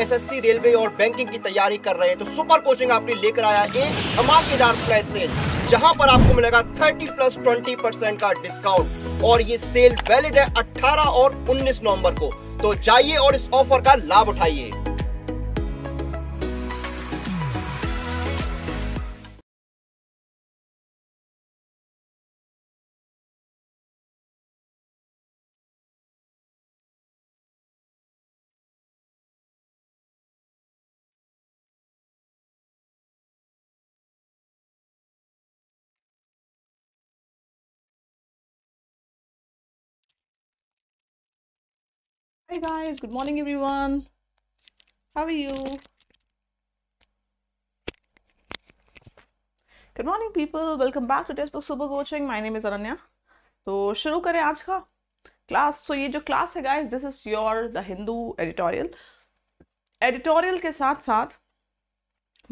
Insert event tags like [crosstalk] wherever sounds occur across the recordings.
SSC railway और banking की तैयारी कर रहे हैं तो सुपर कोचिंग आपने लेकर आया एक धमाकेदार फ्लैश सेल जहां पर आपको मिलेगा 30 प्लस 20 परसेंट का डिस्काउंट और ये सेल वैलिड है 18 और 19 नवंबर को तो जाइए और इस ऑफर का लाभ उठाइए Hey guys, good morning everyone. How are you? good morning people welcome back to Testbook सुबह coaching my name is Ananya तो शुरू करें आज का क्लास सो so ये जो क्लास है guys this is your the Hindu editorial editorial के साथ साथ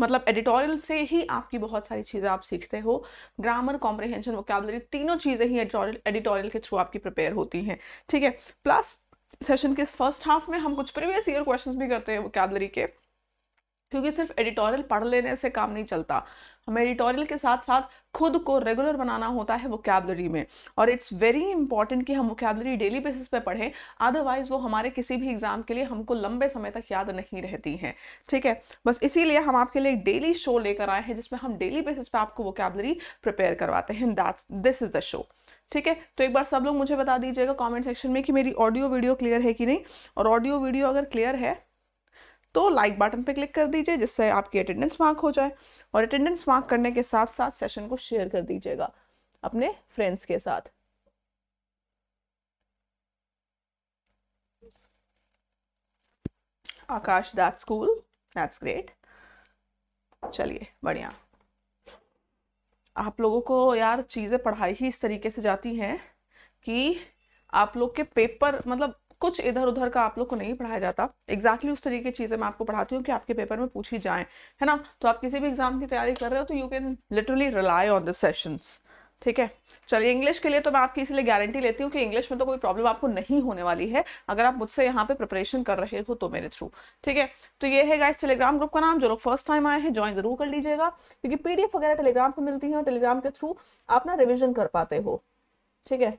मतलब एडिटोरियल से ही आपकी बहुत सारी चीज़ें आप सीखते हो ग्रामर कॉम्प्रिहेंशन वोकेबलरी तीनों चीज़ें ही एडिटोरियल एडिटोरियल के थ्रू आपकी प्रिपेयर होती हैं ठीक है प्लस सेशन के फर्स्ट हाफ में हम कुछ प्रीवियस ईयर क्वेश्चंस भी करते हैं वोकेबलरी के क्योंकि सिर्फ एडिटोरियल पढ़ लेने से काम नहीं चलता हमें एडिटोरियल के साथ साथ खुद को रेगुलर बनाना होता है वोकेबलरी में और इट्स वेरी इंपॉर्टेंट कि हम वोकेबलरी डेली बेसिस पे पढ़ें अदरवाइज वो हमारे किसी भी एग्जाम के लिए हमको लंबे समय तक याद नहीं रहती हैं ठीक है बस इसीलिए हम आपके लिए एक डेली शो लेकर आए हैं जिसमें हम डेली बेसिस पे आपको वोकेबलरी प्रिपेयर करवाते हैं that's this is the show ठीक है तो एक बार सब लोग मुझे बता दीजिएगा कमेंट सेक्शन में कि मेरी ऑडियो वीडियो क्लियर है कि नहीं और ऑडियो वीडियो अगर क्लियर है तो लाइक बटन पे क्लिक कर दीजिए जिससे आपकी अटेंडेंस मार्क हो जाए और अटेंडेंस मार्क करने के साथ साथ सेशन को शेयर कर दीजिएगा अपने फ्रेंड्स के साथ Akash that school that's great चलिए बढ़िया आप लोगों को यार चीज़ें पढ़ाई ही इस तरीके से जाती हैं कि आप लोग के पेपर मतलब कुछ इधर उधर का आप लोग को नहीं पढ़ाया जाता एग्जैक्टली exactly उस तरीके की चीज़ें मैं आपको पढ़ाती हूँ कि आपके पेपर में पूछी जाएँ है ना तो आप किसी भी एग्जाम की तैयारी कर रहे हो तो you can literally rely on the sessions ठीक है चलिए इंग्लिश के लिए तो मैं आपकी इसलिए गारंटी लेती हूँ कि इंग्लिश में तो कोई प्रॉब्लम आपको नहीं होने वाली है अगर आप मुझसे यहाँ पे प्रिपरेशन कर रहे हो तो मेरे थ्रू ठीक है तो ये है गाइस टेलीग्राम ग्रुप का नाम जो लोग फर्स्ट टाइम आए हैं ज्वाइन जरूर कर लीजिएगा क्योंकि पीडीएफ वगैरह टेलीग्राम पर मिलती है और टेलीग्राम के थ्रू आप ना रिविजन कर पाते हो ठीक है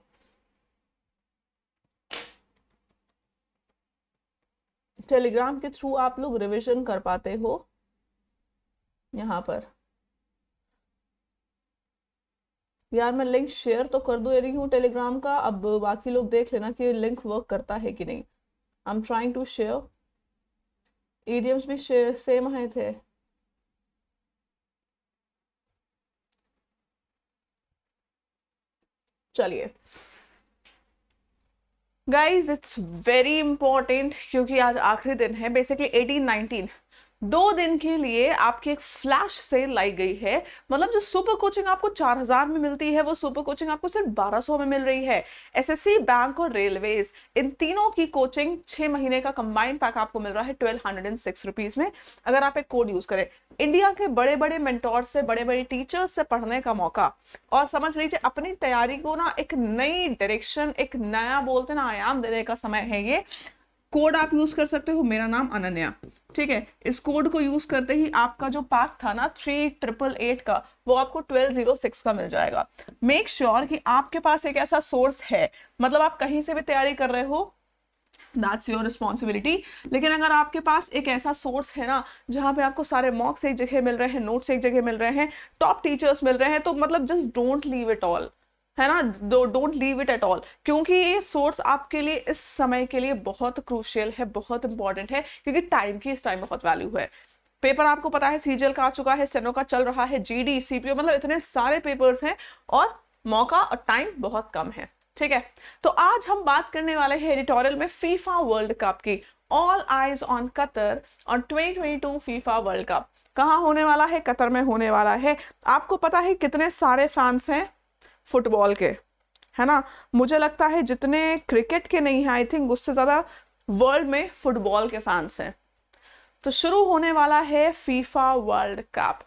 टेलीग्राम के थ्रू आप लोग रिविजन कर पाते हो यहाँ पर यार मैं लिंक शेयर तो कर दे रही हूँ टेलीग्राम का अब बाकी लोग देख लेना कि लिंक वर्क करता है कि नहीं I am trying to share idioms भी सेम आए थे चलिए गाइज इट्स वेरी इंपॉर्टेंट क्योंकि आज आखिरी दिन है बेसिकली एटीन नाइनटीन दो दिन के लिए आपकी एक फ्लैश सेल लाई गई है मतलब जो सुपर कोचिंग आपको 4000 में मिलती है वो सुपर कोचिंग आपको सिर्फ 1200 में मिल रही है एसएससी बैंक और रेलवेज इन तीनों की कोचिंग छह महीने का कंबाइंड पैक आपको मिल रहा है twelve hundred and six rupees में अगर आप एक कोड यूज़ करें इंडिया के बड़े बड़े मेंटोर से बड़े बड़े टीचर्स से पढ़ने का मौका और समझ लीजिए अपनी तैयारी को ना एक नई डायरेक्शन एक नया बोलते ना आयाम देने का समय है ये कोड आप यूज कर सकते हो मेरा नाम अनन्या ठीक है इस कोड को यूज करते ही आपका जो पैक था ना थ्री ट्रिपल एट का वो आपको ट्वेल्व जीरो सिक्स का मिल जाएगा मेक श्योर sure कि आपके पास एक ऐसा सोर्स है मतलब आप कहीं से भी तैयारी कर रहे हो दैट्स योर रिस्पॉन्सिबिलिटी लेकिन अगर आपके पास एक ऐसा सोर्स है ना जहाँ पे आपको सारे मॉक्स एक जगह मिल रहे हैं नोट्स एक जगह मिल रहे हैं टॉप टीचर्स मिल रहे हैं तो मतलब just don't leave it all है ना don't leave it at all क्योंकि ये सोर्स आपके लिए इस समय के लिए बहुत क्रूशियल है बहुत इंपॉर्टेंट है क्योंकि टाइम की इस टाइम बहुत वैल्यू है पेपर आपको पता है सीजीएल का आ चुका है सेनो का चल रहा है जीडी सीपीओ मतलब इतने सारे पेपर्स हैं और मौका और टाइम बहुत कम है ठीक है तो आज हम बात करने वाले हैं एडिटोरियल में फीफा वर्ल्ड कप की ऑल आइज ऑन कतर और 2022 फीफा वर्ल्ड कप कहाँ होने वाला है कतर में होने वाला है आपको पता है कितने सारे फैंस हैं फुटबॉल के है ना मुझे लगता है जितने क्रिकेट के नहीं हैं आई थिंक उससे ज़्यादा वर्ल्ड में फुटबॉल के फैंस हैं तो शुरू होने वाला है फीफा वर्ल्ड कप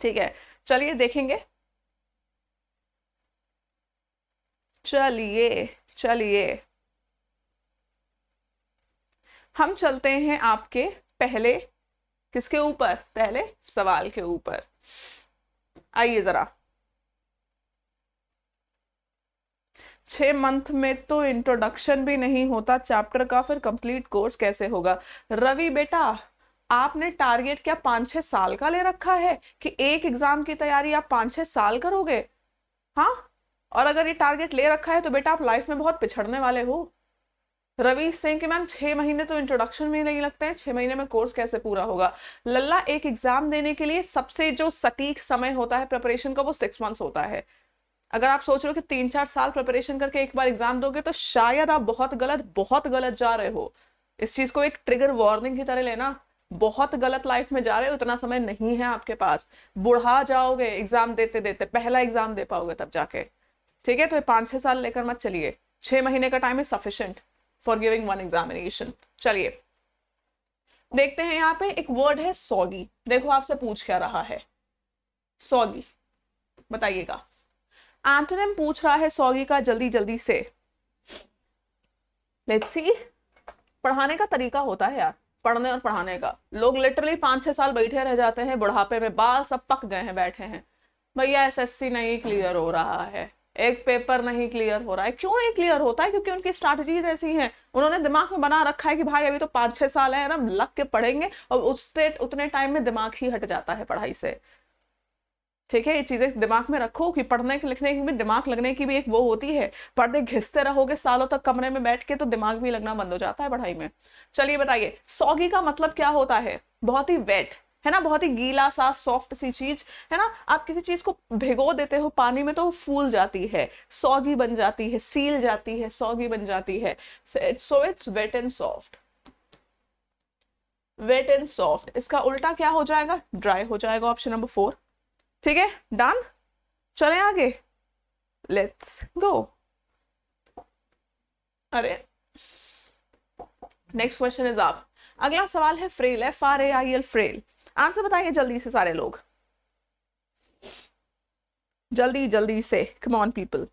ठीक है चलिए देखेंगे चलिए चलिए हम चलते हैं आपके पहले किसके ऊपर पहले सवाल के ऊपर आइए जरा छः मंथ में तो इंट्रोडक्शन भी नहीं होता चैप्टर का फिर कंप्लीट कोर्स कैसे होगा रवि बेटा आपने टारगेट क्या पाँच छः साल का ले रखा है कि एक एग्ज़ाम की तैयारी आप पाँच छः साल करोगे हाँ और अगर ये टारगेट ले रखा है तो बेटा आप लाइफ में बहुत पिछड़ने वाले हो रवि सिंह के मैम छः महीने तो इंट्रोडक्शन में नहीं लगते हैं छः महीने में कोर्स कैसे पूरा होगा लल्ला एक एग्ज़ाम देने के लिए सबसे जो सटीक समय होता है प्रिपरेशन का वो सिक्स मंथ्स होता है अगर आप सोच रहे हो कि तीन चार साल प्रिपरेशन करके एक बार एग्जाम दोगे तो शायद आप बहुत गलत बहुत गलत जा रहे हो इस चीज को एक ट्रिगर वार्निंग की तरह लेना बहुत गलत लाइफ में जा रहे हो उतना समय नहीं है आपके पास बुढ़ा जाओगे एग्जाम देते देते पहला एग्जाम दे पाओगे तब जाके ठीक है तो पांच छह साल लेकर मत चलिए छह महीने का टाइम है sufficient for giving one examination चलिए देखते हैं यहाँ पे एक वर्ड है सौगी देखो आपसे पूछ क्या रहा है सौगी बताइएगा एंटोनिम पूछ रहा है सॉगी का जल्दी जल्दी से लेट्स सी पढ़ाने का तरीका होता है यार पढ़ने और पढ़ाने का लोग लिटरली पांच छह साल बैठे रह जाते हैं बुढ़ापे में बाल सब पक गए हैं बैठे हैं भैया एसएससी नहीं क्लियर हो रहा है एक पेपर नहीं क्लियर हो रहा है क्यों नहीं क्लियर होता है क्योंकि उनकी स्ट्रैटेजीज ऐसी हैं उन्होंने दिमाग में बना रखा है कि भाई अभी तो पांच छह साल है ना लग के पढ़ेंगे और उस उतने टाइम में दिमाग ही हट जाता है पढ़ाई से ठीक है ये चीज़ें दिमाग में रखो कि पढ़ने के लिखने की भी दिमाग लगने की भी एक वो होती है पढ़ते घिसते रहोगे सालों तक कमरे में बैठ के तो दिमाग भी लगना बंद हो जाता है पढ़ाई में चलिए बताइए सौगी का मतलब क्या होता है बहुत ही वेट है ना बहुत ही गीला सा सॉफ्ट सी चीज है ना आप किसी चीज को भिगो देते हो पानी में तो वो फूल जाती है सौगी बन जाती है सील जाती है सौगी बन जाती है so it's wet and soft wet and soft इसका उल्टा क्या हो जाएगा ड्राई हो जाएगा ऑप्शन नंबर फोर ठीक है डन चले आगे लेट्स गो अरे नेक्स्ट क्वेश्चन इज आप अगला सवाल है frail F R A I L frail answer बताइए जल्दी से सारे लोग जल्दी जल्दी से come on people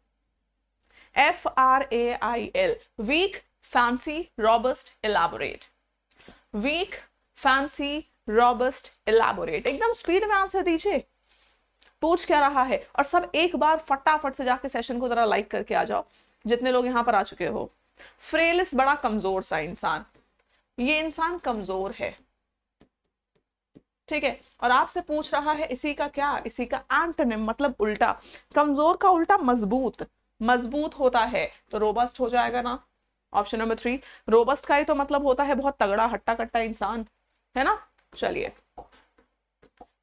F R A I L weak fancy robust elaborate weak fancy robust elaborate एकदम स्पीड में आंसर दीजिए पूछ क्या रहा है और सब एक बार फटाफट से जाके सेशन को जरा लाइक करके आ जाओ जितने लोग यहां पर आ चुके हो फ्रेलिस बड़ा कमजोर सा इंसान ये इंसान कमजोर है ठीक है और आपसे पूछ रहा है इसी का क्या इसी का एंटोनिम मतलब उल्टा कमजोर का उल्टा मजबूत मजबूत होता है तो रोबस्ट हो जाएगा ना ऑप्शन नंबर थ्री रोबस्ट का ही तो मतलब होता है बहुत तगड़ा हट्टा कट्टा इंसान है ना चलिए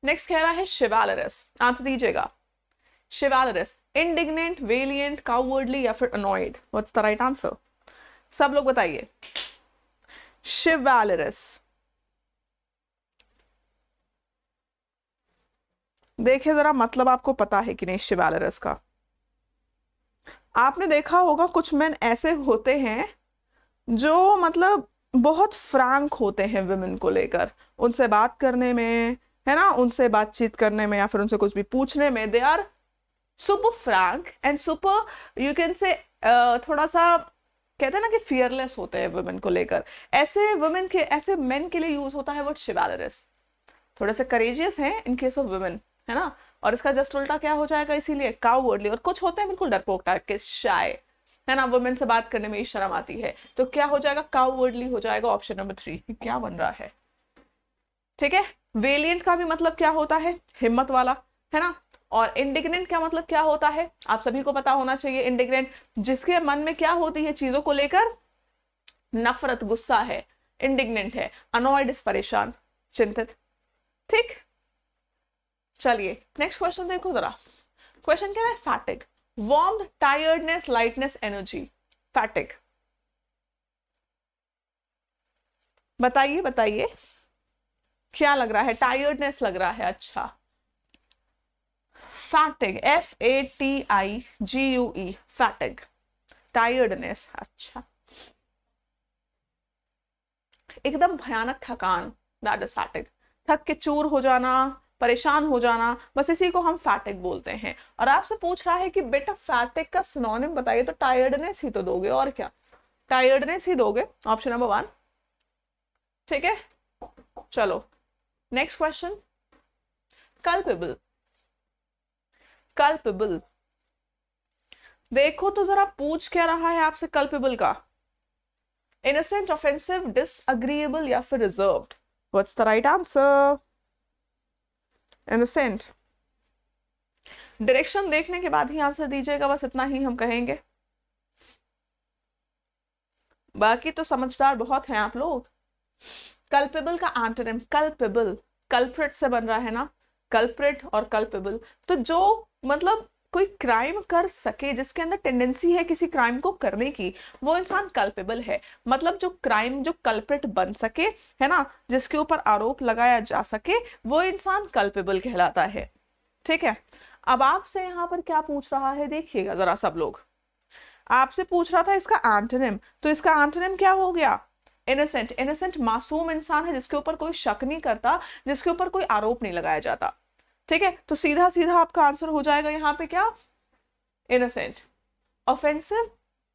नेक्स्ट कह रहा है शिवालरस आंसर दीजिएगा शिवालरस इंडिग्नेंट वेलियंट काउवर्डली या फिर annoyed what's the right answer सब लोग बताइए शिवालरस देखिए जरा मतलब आपको पता है कि नहीं शिवालरस का आपने देखा होगा कुछ मैन ऐसे होते हैं जो मतलब बहुत फ्रैंक होते हैं विमेन को लेकर उनसे बात करने में है ना उनसे बातचीत करने में या फिर उनसे कुछ भी पूछने में they are super frank and super you can say थोड़ा सा कहते हैं ना कि फियरलेस होते हैं वुमेन को लेकर ऐसे वुमेन के ऐसे मेन के लिए यूज होता है वर्ड शिवेलरस थोड़े से करेजियस हैं इन केस ऑफ वुमेन है ना और इसका जस्ट उल्टा क्या हो जाएगा इसीलिए काउवर्डली और कुछ होते हैं बिल्कुल डरपोक टाइप के शाय है ना वुमेन से बात करने में ही शर्म आती है तो क्या हो जाएगा काउवर्डली हो जाएगा ऑप्शन नंबर थ्री क्या बन रहा है ठीक है वेलियंट का भी मतलब क्या होता है हिम्मत वाला है ना और इंडिग्रेंट का मतलब क्या होता है आप सभी को पता होना चाहिए इंडिग्रेंट जिसके मन में क्या होती है चीजों को लेकर नफरत गुस्सा है इंडिग्नेंट है अनोइड परेशान चिंतित ठीक चलिए नेक्स्ट क्वेश्चन देखो जरा क्वेश्चन क्या है fatigue warm tiredness lightness energy fatigue बताइए बताइए क्या लग रहा है टायर्डनेस लग रहा है अच्छा fatigue F A T I G U E fatigue tiredness अच्छा एकदम भयानक थकान दैट इज फैटिग थक के चूर हो जाना परेशान हो जाना बस इसी को हम फैटिक बोलते हैं और आपसे पूछ रहा है कि बेटा फैटिक का सिनोनिम बताइए तो टायर्डनेस ही तो दोगे और क्या टायर्डनेस ही दोगे ऑप्शन नंबर वन ठीक है चलो नेक्स्ट क्वेश्चन कल्पेबल कल्पेबल देखो तो जरा पूछ क्या रहा है आपसे कल्पेबल का इनोसेंट ऑफेंसिव डिसअग्रीएबल या फिर reserve what's the right answer innocent direction देखने के बाद ही आंसर दीजिएगा बस इतना ही हम कहेंगे बाकी तो समझदार बहुत हैं आप लोग कल्पेबल का एंटोनिम कल्पेबल कल्प्रेट से बन रहा है ना कल्प्रेट और कल्पेबल तो जो मतलब कोई क्राइम कर सके जिसके अंदर टेंडेंसी है किसी क्राइम को करने की वो इंसान कल्पेबल है मतलब जो क्राइम जो कल्प्रेट बन सके है ना जिसके ऊपर आरोप लगाया जा सके वो इंसान कल्पेबल कहलाता है ठीक है अब आपसे यहाँ पर क्या पूछ रहा है देखिएगा जरा सब लोग आपसे पूछ रहा था इसका एंटोनिम तो इसका एंटोनिम क्या हो गया इनोसेंट इनोसेंट मासूम इंसान है जिसके ऊपर कोई शक नहीं करता जिसके ऊपर कोई आरोप नहीं लगाया जाता ठीक है तो सीधा सीधा आपका आंसर हो जाएगा यहाँ पे क्या इनोसेंट ऑफेंसिव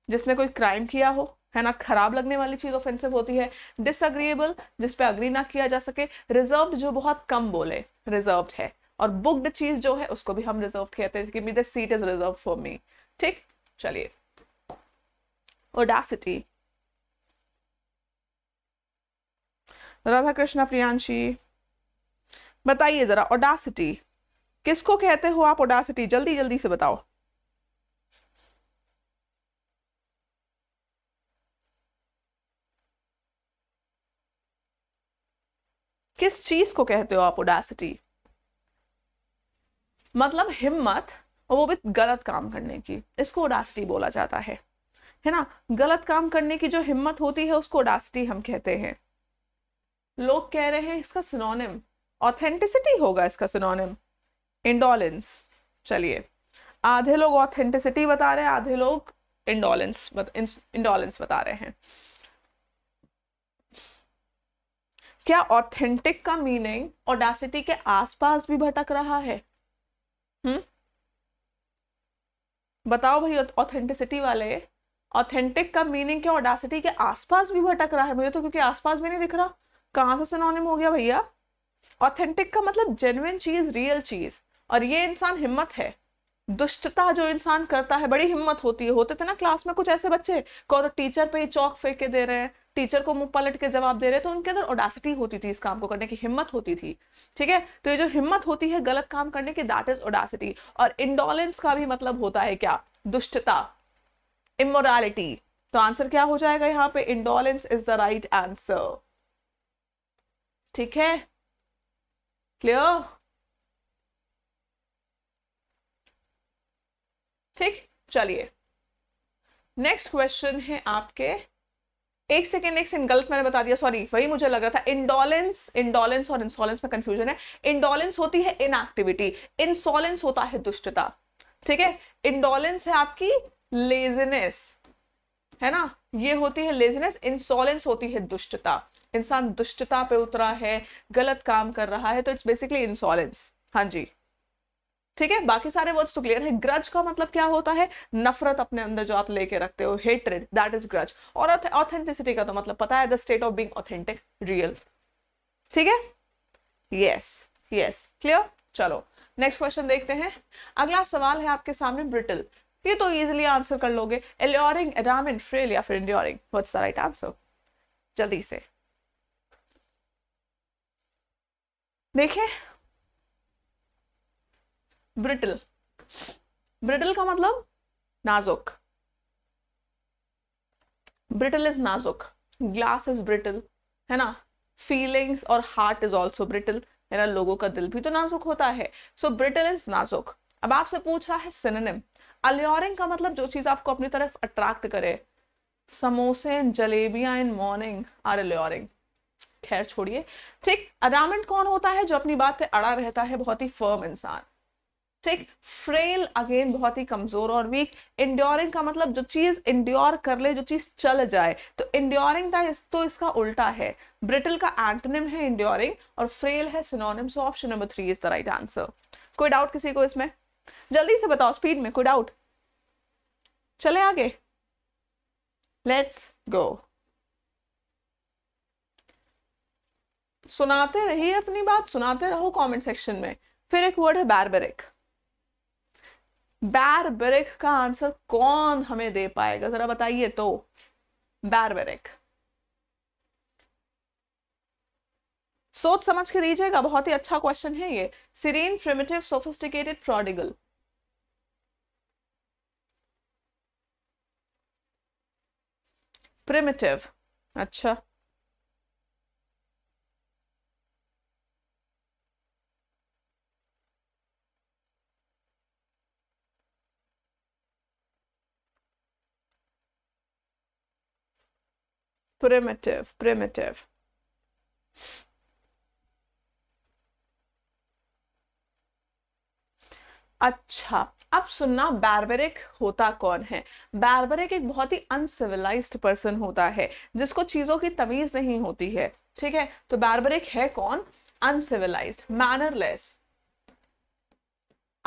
जिसने कोई क्राइम किया हो है ना खराब लगने वाली चीज ऑफेंसिव होती है डिसअग्रीएबल जिसपे अग्री ना किया जा सके रिजर्व जो बहुत कम बोले रिजर्व है और बुक्ड चीज जो है उसको भी हम रिजर्व कहते हैं कि seat is reserve for me ठीक चलिए ओडासिटी राधा कृष्णा प्रियांशी बताइए जरा ओडासिटी किसको कहते हो आप ओडासिटी जल्दी जल्दी से बताओ किस चीज को कहते हो आप ओडासिटी मतलब हिम्मत और वो भी गलत काम करने की इसको ओडासिटी बोला जाता है है ना गलत काम करने की जो हिम्मत होती है उसको ओडासिटी हम कहते हैं लोग कह रहे हैं इसका सिनोनिम ऑथेंटिसिटी होगा इसका सिनोनिम इंडोलेंस चलिए आधे लोग ऑथेंटिसिटी बता रहे हैं आधे लोग इंडोलेंस इंडोलेंस बता रहे हैं क्या ऑथेंटिक का मीनिंग ऑडासिटी के आसपास भी भटक रहा है हम्म बताओ भाई ऑथेंटिसिटी वाले ऑथेंटिक का मीनिंग क्या ऑडासिटी के आसपास भी भटक रहा है मुझे तो क्योंकि आसपास भी नहीं दिख रहा कहाँ से में हो गया भैया ऑथेंटिक का मतलब जेन्युन चीज रियल चीज और ये इंसान हिम्मत है दुष्टता जो इंसान करता है बड़ी हिम्मत होती है होते थे ना क्लास में कुछ ऐसे बच्चे को तो टीचर पे ही चौक फेंक के दे रहे हैं टीचर को मुंह पलट के जवाब दे रहे हैं तो उनके अंदर ओडासिटी होती थी इस काम को करने की हिम्मत होती थी ठीक है तो ये जो हिम्मत होती है गलत काम करने की दैट इज ओडासिटी और इंडोलेंस का भी मतलब होता है क्या दुष्टता इमोरालिटी तो आंसर क्या हो जाएगा यहाँ पे indolence is the right answer ठीक है क्लियर ठीक चलिए नेक्स्ट क्वेश्चन है आपके एक सेकेंड एक सेकंड गलत मैंने बता दिया सॉरी वही मुझे लग रहा था इंडोलेंस इंडोलेंस और इंसोलेंस में कंफ्यूजन है इंडोलेंस होती है इनएक्टिविटी इंसोलेंस होता है दुष्टता ठीक है इंडोलेंस है आपकी लेजनेस है ना ये होती है लेजनेस इंसोलेंस होती है दुष्टता इंसान दुष्टता पे उतरा है गलत काम कर रहा है तो इट्स बेसिकली इंसॉलेंस हाँ जी ठीक है बाकी सारे वर्ड्स तो क्लियर है ग्रज का मतलब क्या होता है नफरत अपने अंदर जो आप लेके रखते हो हेट्रेड दैट इज ग्रज और ऑथेंटिसिटी का तो मतलब पता है the state of being authentic real ठीक है यस यस क्लियर चलो नेक्स्ट क्वेश्चन देखते हैं अगला सवाल है आपके सामने ब्रिटल ये तो इजिली आंसर कर लोगे एल्योरिंग एडामिन फ्रेल या फिर enduring what's the right answer जल्दी से देखें ब्रिटल ब्रिटल का मतलब नाजुक ब्रिटल इज नाजुक ग्लास इज ब्रिटल है ना फीलिंग्स और हार्ट इज ऑल्सो ब्रिटल मेरा लोगों का दिल भी तो नाजुक होता है सो ब्रिटल इज नाजुक अब आपसे पूछ रहा है सिनेम अलियोरिंग का मतलब जो चीज आपको अपनी तरफ अट्रैक्ट करे समोसे एंड जलेबियां इन मॉर्निंग आर अलियोरिंग खैर छोड़िए ठीक अडामेंट कौन होता है जो अपनी बात पे अड़ा रहता है बहुत ही फर्म इंसान ठीक फ्रेल अगेन बहुत ही कमजोर और वीक इंड्योरिंग का मतलब जो चीज इंड्योर कर ले जो चीज चल जाए तो इंड्योरिंग इस, तो इसका उल्टा है ब्रिटल का एंटनिम है इंड्योरिंग और फ्रेल है synonym so option number three is the right answer कोई डाउट किसी को इसमें जल्दी से बताओ स्पीड में कोई डाउट चले आगे लेट्स गो सुनाते रहिए अपनी बात सुनाते रहो कमेंट सेक्शन में फिर एक वर्ड है बैरबेरिक बैरबेरिक का आंसर कौन हमें दे पाएगा जरा बताइए तो बैरबेरिक सोच समझ के दीजिएगा बहुत ही अच्छा क्वेश्चन है ये serene primitive sophisticated prodigal primitive अच्छा primitive, primitive. अच्छा अब सुनना बैरबरिक होता कौन है बैरबरिक एक बहुत ही अनसिविलाइज पर्सन होता है जिसको चीजों की तमीज नहीं होती है ठीक है तो बैरबरिक है कौन uncivilised mannerless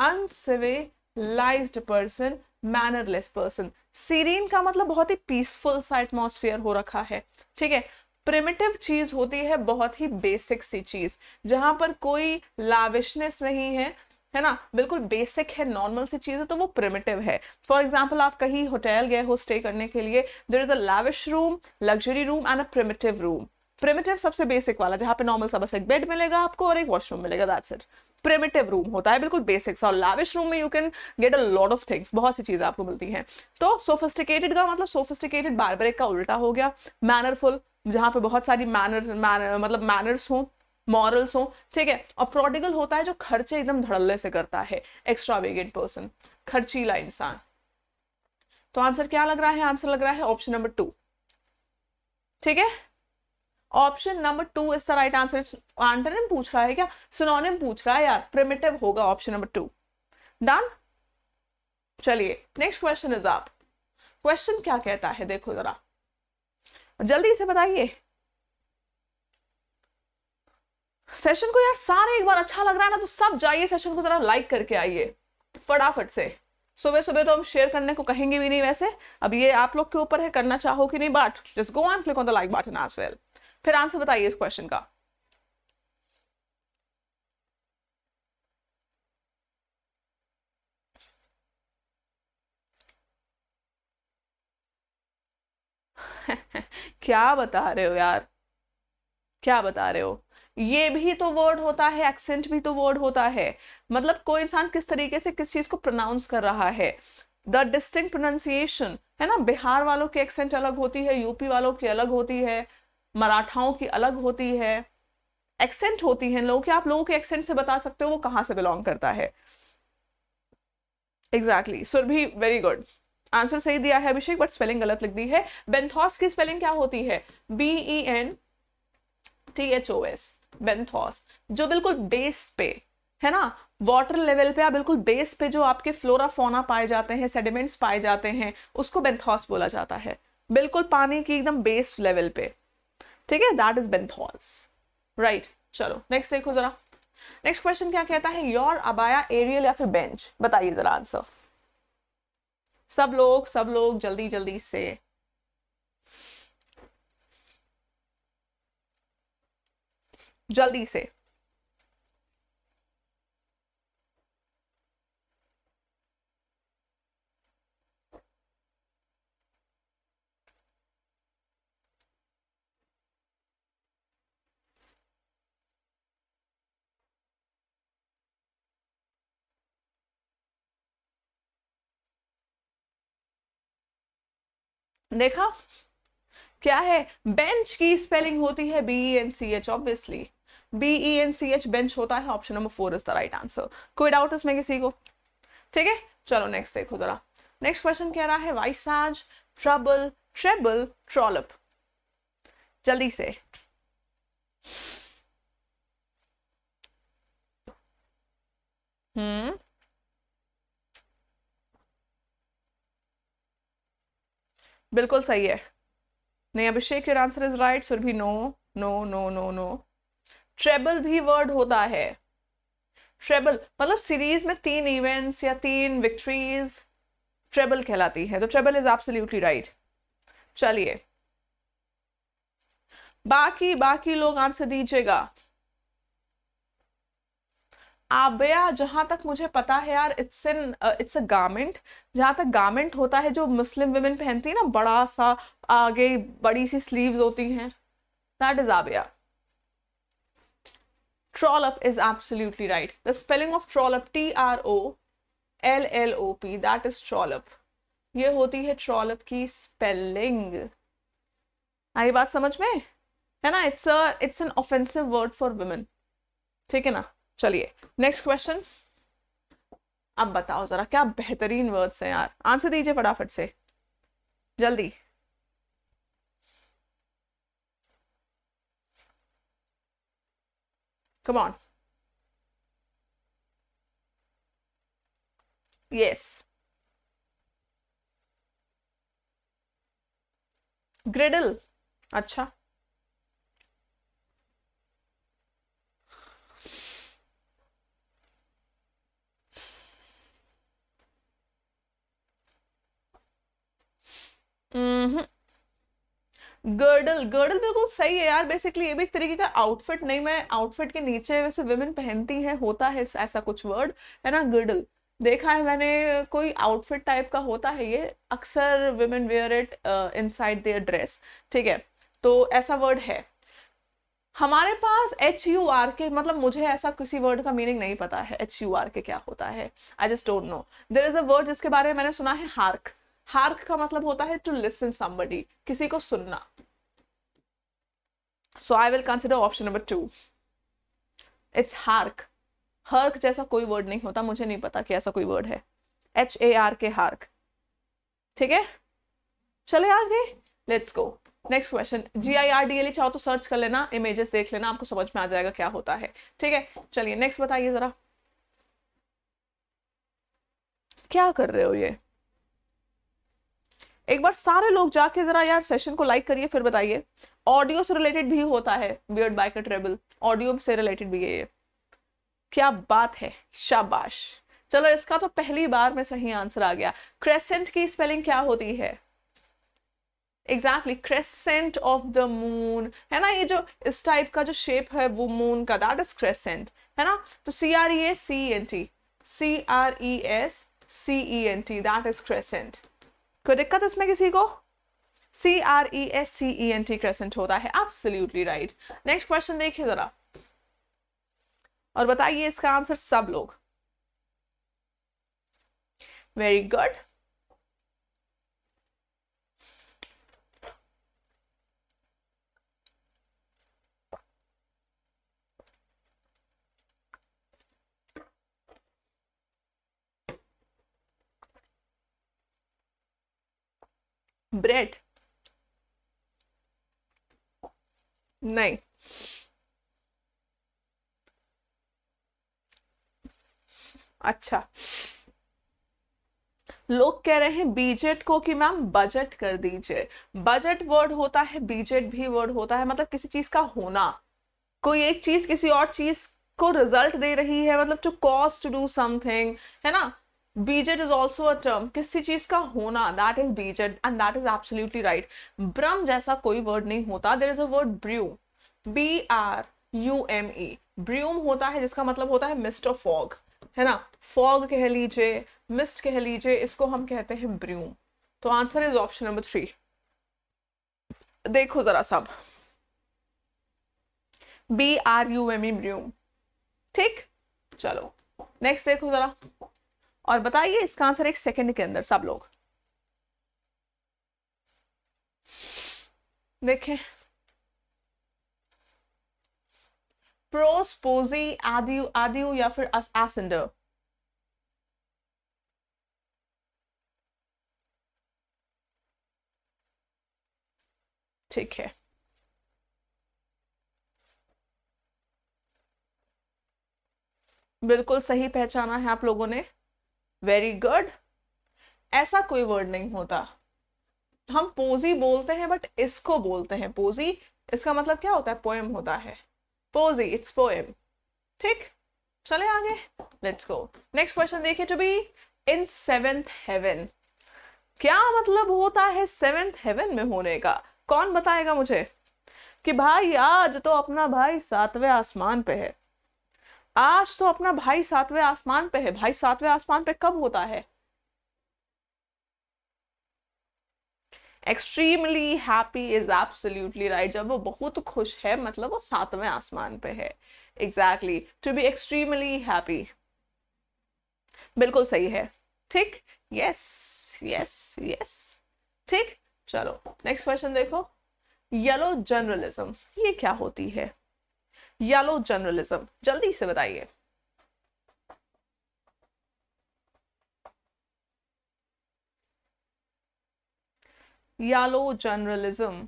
uncivilised person mannerless person serene का मतलब बहुत ही पीसफुल सा एटमोसफियर हो रखा है ठीक है प्रिमिटिव चीज होती है बहुत ही बेसिक सी चीज जहां पर कोई लाविशनेस नहीं है है ना बिल्कुल बेसिक है नॉर्मल सी चीज़ है तो वो प्रिमिटिव है फॉर एग्जाम्पल आप कहीं होटल गए हो स्टे करने के लिए there is a lavish room luxury room and a primitive room primitive सबसे बेसिक वाला जहां पे नॉर्मल सा बस एक बेड मिलेगा आपको और एक वॉशरूम मिलेगा दैट्स इट प्रिमिटिव रूम होता है बिल्कुल बेसिक्स और लाविश रूम में you can get a lot of things बहुत सी चीज़ें आपको मिलती हैं तो सोफिस्टिकेटेड का मतलब सोफिस्टिकेटेड बारबरिक का उल्टा हो गया मैनरफुल जहाँ पे बहुत सारी मैनर मैनर मतलब मैनर्स हों मॉरल्स हों ठीक है और प्रोडिगल होता है जो खर्चे एकदम धड़ल्ले से करता है एक्स्ट्रावेगेंट पर्सन खर्चीला इंसान तो आंसर क्या लग रहा है आंसर लग रहा है ऑप्शन नंबर टू ठीक है option number two is the right answer आंटर पूछ रहा है क्या सिनोनिम पूछ रहा है यार प्रिमेटिव होगा ऑप्शन नंबर टू डन चलिए नेक्स्ट क्वेश्चन इज आप क्वेश्चन क्या कहता है देखो जरा जल्दी से बताइए सेशन को यार सारे एक बार अच्छा लग रहा है ना तो सब जाइए सेशन को जरा लाइक करके आइए फटाफट से सुबह सुबह तो हम शेयर करने को कहेंगे भी नहीं वैसे अब ये आप लोग के ऊपर है करना चाहो कि नहीं but just go on click on the like button as well फिर आंसर बताइए इस क्वेश्चन का [laughs] क्या बता रहे हो यार क्या बता रहे हो ये भी तो वर्ड होता है एक्सेंट भी तो वर्ड होता है मतलब कोई इंसान किस तरीके से किस चीज को प्रोनाउंस कर रहा है द डिस्टिंग प्रोनाउंसिएशन है ना बिहार वालों की एक्सेंट अलग होती है यूपी वालों की अलग होती है मराठाओं की अलग होती है एक्सेंट होती है लोगों के आप लोगों के एक्सेंट से बता सकते हो वो कहाँ से बिलोंग करता है exactly Surabhi very good answer सही दिया है अभिषेक बट स्पेलिंग गलत लिख दी है बेंथॉस की स्पेलिंग क्या होती है B E N T H O S benthos जो बिल्कुल बेस पे है ना वाटर लेवल पे आप बिल्कुल बेस पे जो आपके फ्लोरा फोना पाए जाते हैं सेडिमेंट्स पाए जाते हैं उसको बेंथॉस बोला जाता है बिल्कुल पानी की एकदम बेस लेवल पे ठीक है दैट इज बेंथॉल्स राइट चलो नेक्स्ट देखो जरा नेक्स्ट क्वेश्चन क्या कहता है योर अबाया एरियल या फिर बेंच बताइए जरा आंसर सब लोग सब लोग जल्दी जल्दी से जल्दी से देखा क्या है बेंच की स्पेलिंग होती है B N C H obviously B E N C H bench होता है option number four is the right answer कोई डाउट इसमें किसी को ठीक है चलो नेक्स्ट देखो जरा नेक्स्ट क्वेश्चन कह रहा है वाइसाज ट्रबल ट्रेबल ट्रॉलप जल्दी से हम्म बिल्कुल सही है नहीं Abhishek your answer is right भी no no no no no treble भी वर्ड होता है ट्रेबल मतलब सीरीज में तीन इवेंट्स या तीन विक्ट्रीज ट्रेबल कहलाती है तो ट्रेबल इज एब्सोल्युटली राइट चलिए बाकी बाकी लोग आंसर दीजिएगा आबया जहाँ तक मुझे पता है यार it's in it's a garment जहाँ तक गारमेंट होता है जो मुस्लिम वुमेन पहनती है ना बड़ा सा आगे बड़ी सी स्लीव्स होती हैं that is abaya trollop is absolutely right. The spelling of trollop, t r o L l o p that is trollop. ये होती है trollop की स्पेलिंग आई बात समझ में है ना it's it's an offensive word for women ठीक है ना चलिए नेक्स्ट क्वेश्चन अब बताओ जरा क्या बेहतरीन वर्ड्स हैं यार आंसर दीजिए फटाफट से जल्दी कम ऑन यस griddle अच्छा गर्डल हम्म। गर्डल बिल्कुल सही है यार बेसिकली ये भी एक तरीके का आउटफिट नहीं मैं आउटफिट के नीचे वैसे विमेन पहनती हैं होता है ऐसा कुछ वर्ड है ना गर्डल देखा है मैंने कोई आउटफिट टाइप का होता है ये अक्सर women wear it side their dress ठीक है तो ऐसा वर्ड है हमारे पास एच यू आर के मतलब मुझे ऐसा किसी वर्ड का मीनिंग नहीं पता है एच यू आर के क्या होता है I just don't know there is a word जिसके बारे में मैंने सुना है हार्क हार्क का मतलब होता है टू लिसन समबडी किसी को सुनना so I will consider option number two it's hark hark जैसा कोई वर्ड नहीं होता मुझे नहीं पता कि ऐसा कोई वर्ड है H A R K hark ठीक है चले आगे let's go next question G I R D L चाहो तो सर्च कर लेना इमेजेस देख लेना आपको समझ में आ जाएगा क्या होता है ठीक है चलिए नेक्स्ट बताइए जरा क्या कर रहे हो ये एक बार सारे लोग जाके जरा यार सेशन को लाइक करिए फिर बताइए ऑडियो से रिलेटेड भी होता है बियर्ड बाइक ट्रेबल ऑडियो से रिलेटेड भी है ये क्या बात है शाबाश चलो इसका तो पहली बार में सही आंसर आ गया क्रेसेंट की स्पेलिंग क्या होती है exactly crescent of the moon है ना ये जो इस टाइप का जो शेप है वो मून का दैट इज क्रेसेंट है ना तो C R E S C N T C R E S C E N T that is crescent कोई दिक्कत इसमें किसी को C R E S C E N T crescent होता है एब्सोल्यूटली राइट नेक्स्ट क्वेश्चन देखिए जरा और बताइए इसका आंसर सब लोग वेरी गुड ब्रेड नहीं अच्छा लोग कह रहे हैं बीजेट को कि मैम बजट कर दीजिए बजट वर्ड होता है बीजेट भी वर्ड होता है मतलब किसी चीज का होना कोई एक चीज किसी और चीज को रिजल्ट दे रही है मतलब to cost to do something है ना beset is also a term किसी चीज का होना that is beset and that is absolutely right ब्रह्म जैसा कोई वर्ड नहीं होता there is a word brew B R U M E broom होता है जिसका मतलब होता है मिस्ट ऑफ फॉग है ना फॉग कह लीजिए मिस्ट कह लीजिए इसको हम कहते हैं ब्रूम तो answer is option number three देखो जरा सब B R U M E broom ठीक चलो नेक्स्ट देखो जरा और बताइए इसका आंसर एक सेकंड के अंदर सब लोग देखें प्रोस पोजी आदि आदि या फिर एसेंडर ठीक है बिल्कुल सही पहचाना है आप लोगों ने वेरी गुड ऐसा कोई वर्ड नहीं होता हम पोजी बोलते हैं बट इसको बोलते हैं पोजी इसका मतलब क्या होता है पोएम होता है पोजी इट्स पोएम ठीक चले आगे लेट्स गो नेक्स्ट क्वेश्चन देखिए to be in seventh heaven क्या मतलब होता है सेवेंथ हेवन में होने का कौन बताएगा मुझे कि भाई आज तो अपना भाई सातवें आसमान पे है आज तो अपना भाई सातवें आसमान पे है भाई सातवें आसमान पे कब होता है extremely happy is absolutely right जब वो बहुत खुश है मतलब वो सातवें आसमान पे है exactly to be extremely happy बिल्कुल सही है ठीक यस यस यस ठीक चलो नेक्स्ट क्वेश्चन देखो येलो जर्नलिज्म ये क्या होती है येलो जर्नलिज्म जल्दी से बताइए येलो जर्नलिज्म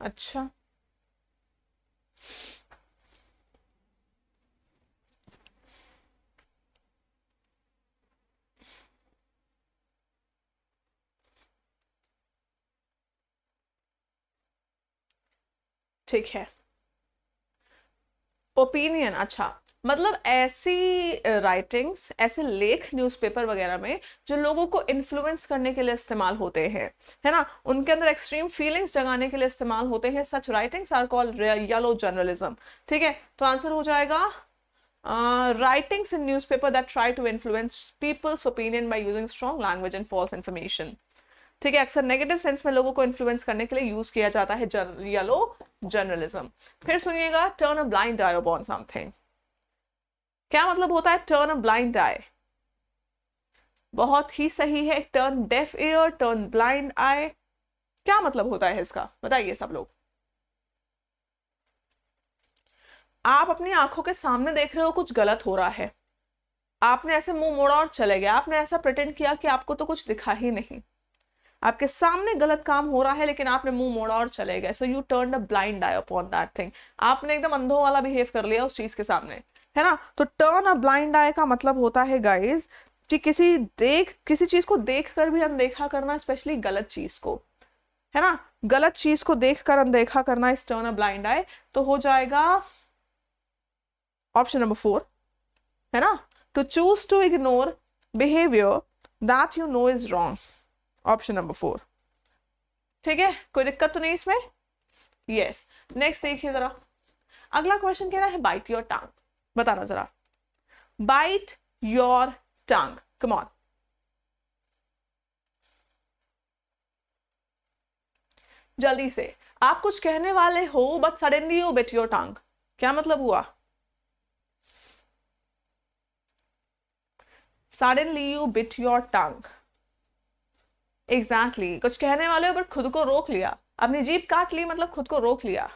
अच्छा ठीक है ओपिनियन अच्छा मतलब ऐसी राइटिंग्स ऐसे लेख न्यूज़पेपर वगैरह में जो लोगों को इन्फ्लुएंस करने के लिए इस्तेमाल होते हैं है ना उनके अंदर एक्सट्रीम फीलिंग्स जगाने के लिए इस्तेमाल होते हैं such writings are called yellow journalism ठीक है तो आंसर हो जाएगा writings in newspaper that try to influence people's opinion by using strong language and false information ठीक है अक्सर नेगेटिव सेंस में लोगों को इन्फ्लुएंस करने के लिए यूज किया जाता है जन, येलो जर्नलिज्म फिर सुनिएगा turn a blind eye upon something क्या मतलब होता है टर्न अ ब्लाइंड आई बहुत ही सही है turn deaf ear turn blind eye क्या मतलब होता है इसका बताइए सब लोग आप अपनी आंखों के सामने देख रहे हो कुछ गलत हो रहा है आपने ऐसे मुंह मोड़ा और चले गया आपने ऐसा प्रटेंड किया कि आपको तो कुछ दिखा ही नहीं आपके सामने गलत काम हो रहा है लेकिन आपने मुंह मोड़ा और चले गए so you turn a blind eye upon that thing आपने एकदम अंधों वाला बिहेव कर लिया उस चीज के सामने है ना तो टर्न अ ब्लाइंड आई का मतलब होता है गाइज कि किसी देख किसी चीज को देख कर भी अनदेखा करना स्पेशली गलत चीज को है ना गलत चीज को देख कर अनदेखा करना इस टर्न अ ब्लाइंड आई तो हो जाएगा ऑप्शन नंबर फोर है ना to choose to ignore behaviour that you know is wrong option number four ठीक है कोई दिक्कत तो नहीं इसमें यस नेक्स्ट देखिए जरा अगला क्वेश्चन कह रहा है बाइट योर टांग बताना जरा बाइट योर टांग कमॉन जल्दी से आप कुछ कहने वाले हो but suddenly you bit your tongue क्या मतलब हुआ suddenly you bit your tongue exactly exactly. कुछ कहने वाले हो पर खुद को रोक लिया अपनी जीप काट ली मतलब खुद को रोक लिया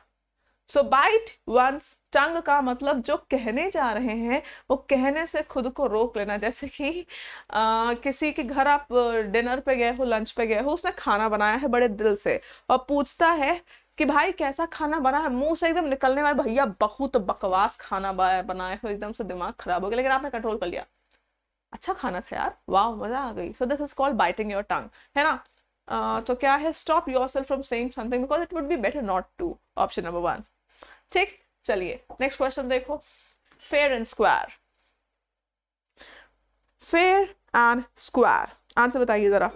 सो बाइट वंस टंग का मतलब जो कहने जा रहे हैं वो कहने से खुद को रोक लेना जैसे कि आ, किसी के घर आप डिनर पे गए हो लंच पे गए हो उसने खाना बनाया है बड़े दिल से और पूछता है कि भाई कैसा खाना बना है मुंह से एकदम निकलने वाले भैया बहुत बकवास खाना बनाए हो एकदम से दिमाग खराब हो गया लेकिन आपने कंट्रोल कर लिया अच्छा खाना था यार वाह मज़ा आ गई so this is called biting your tongue है ना तो क्या है stop your self from same something because it would be better not to option number one ठीक चलिए नेक्स्ट क्वेश्चन देखो fair and square fair and square answer बताइए जरा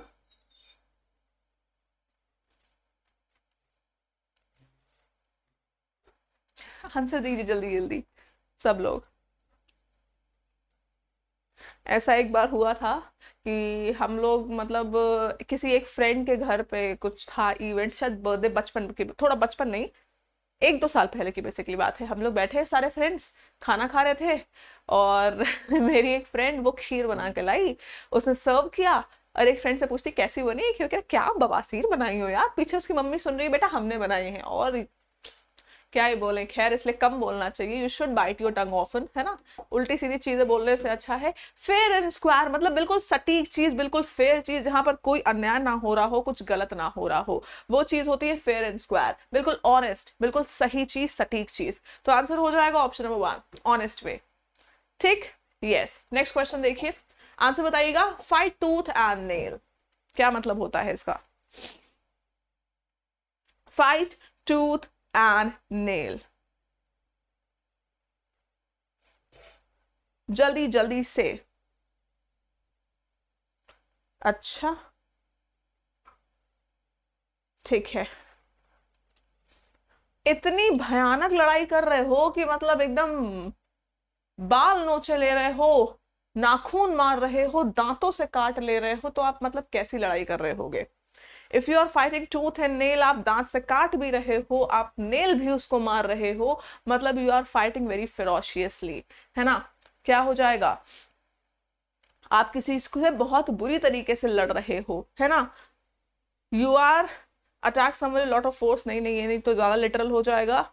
आंसर दीजिए जल्दी जल्दी सब लोग ऐसा एक बार हुआ था कि हम लोग मतलब किसी एक फ्रेंड के घर पे कुछ था इवेंट शायद बर्थडे बचपन के थोड़ा बचपन नहीं एक दो साल पहले की बेसिकली बात है हम लोग बैठे सारे फ्रेंड्स खाना खा रहे थे और [laughs] मेरी एक फ्रेंड वो खीर बना के लाई उसने सर्व किया और एक फ्रेंड से पूछती कैसी बनी क्योंकि क्या बवासीर बनाई हो यार पीछे उसकी मम्मी सुन रही है बेटा हमने बनाई है और क्या ही बोले खैर इसलिए कम बोलना चाहिए you should bite your tongue often है ना उल्टी सीधी चीजें बोलने से अच्छा है फेयर एंड स्क्वायर मतलब बिल्कुल सटीक चीज बिल्कुल फेयर चीज जहां पर कोई अन्याय ना हो रहा हो कुछ गलत ना हो रहा हो वो चीज होती है फेयर एंड स्क्वायर बिल्कुल ऑनेस्ट बिल्कुल सही चीज सटीक चीज तो आंसर हो जाएगा option number one honest way ठीक यस नेक्स्ट क्वेश्चन देखिए आंसर बताइएगा फाइट टूथ एंड नेल क्या मतलब होता है इसका फाइट टूथ एंड नेल जल्दी जल्दी से अच्छा ठीक है इतनी भयानक लड़ाई कर रहे हो कि मतलब एकदम बाल नोचे ले रहे हो नाखून मार रहे हो दांतों से काट ले रहे हो तो आप मतलब कैसी लड़ाई कर रहे होगे if you are fighting tooth and nail आप दांत से काट भी रहे हो आप नेल भी उसको मार रहे हो मतलब you are fighting very ferociously है ना क्या हो जाएगा आप किसी से बहुत बुरी तरीके से लड़ रहे हो है ना you are attack someone lot of force नहीं नहीं ये नहीं तो ज़्यादा लिटरल हो जाएगा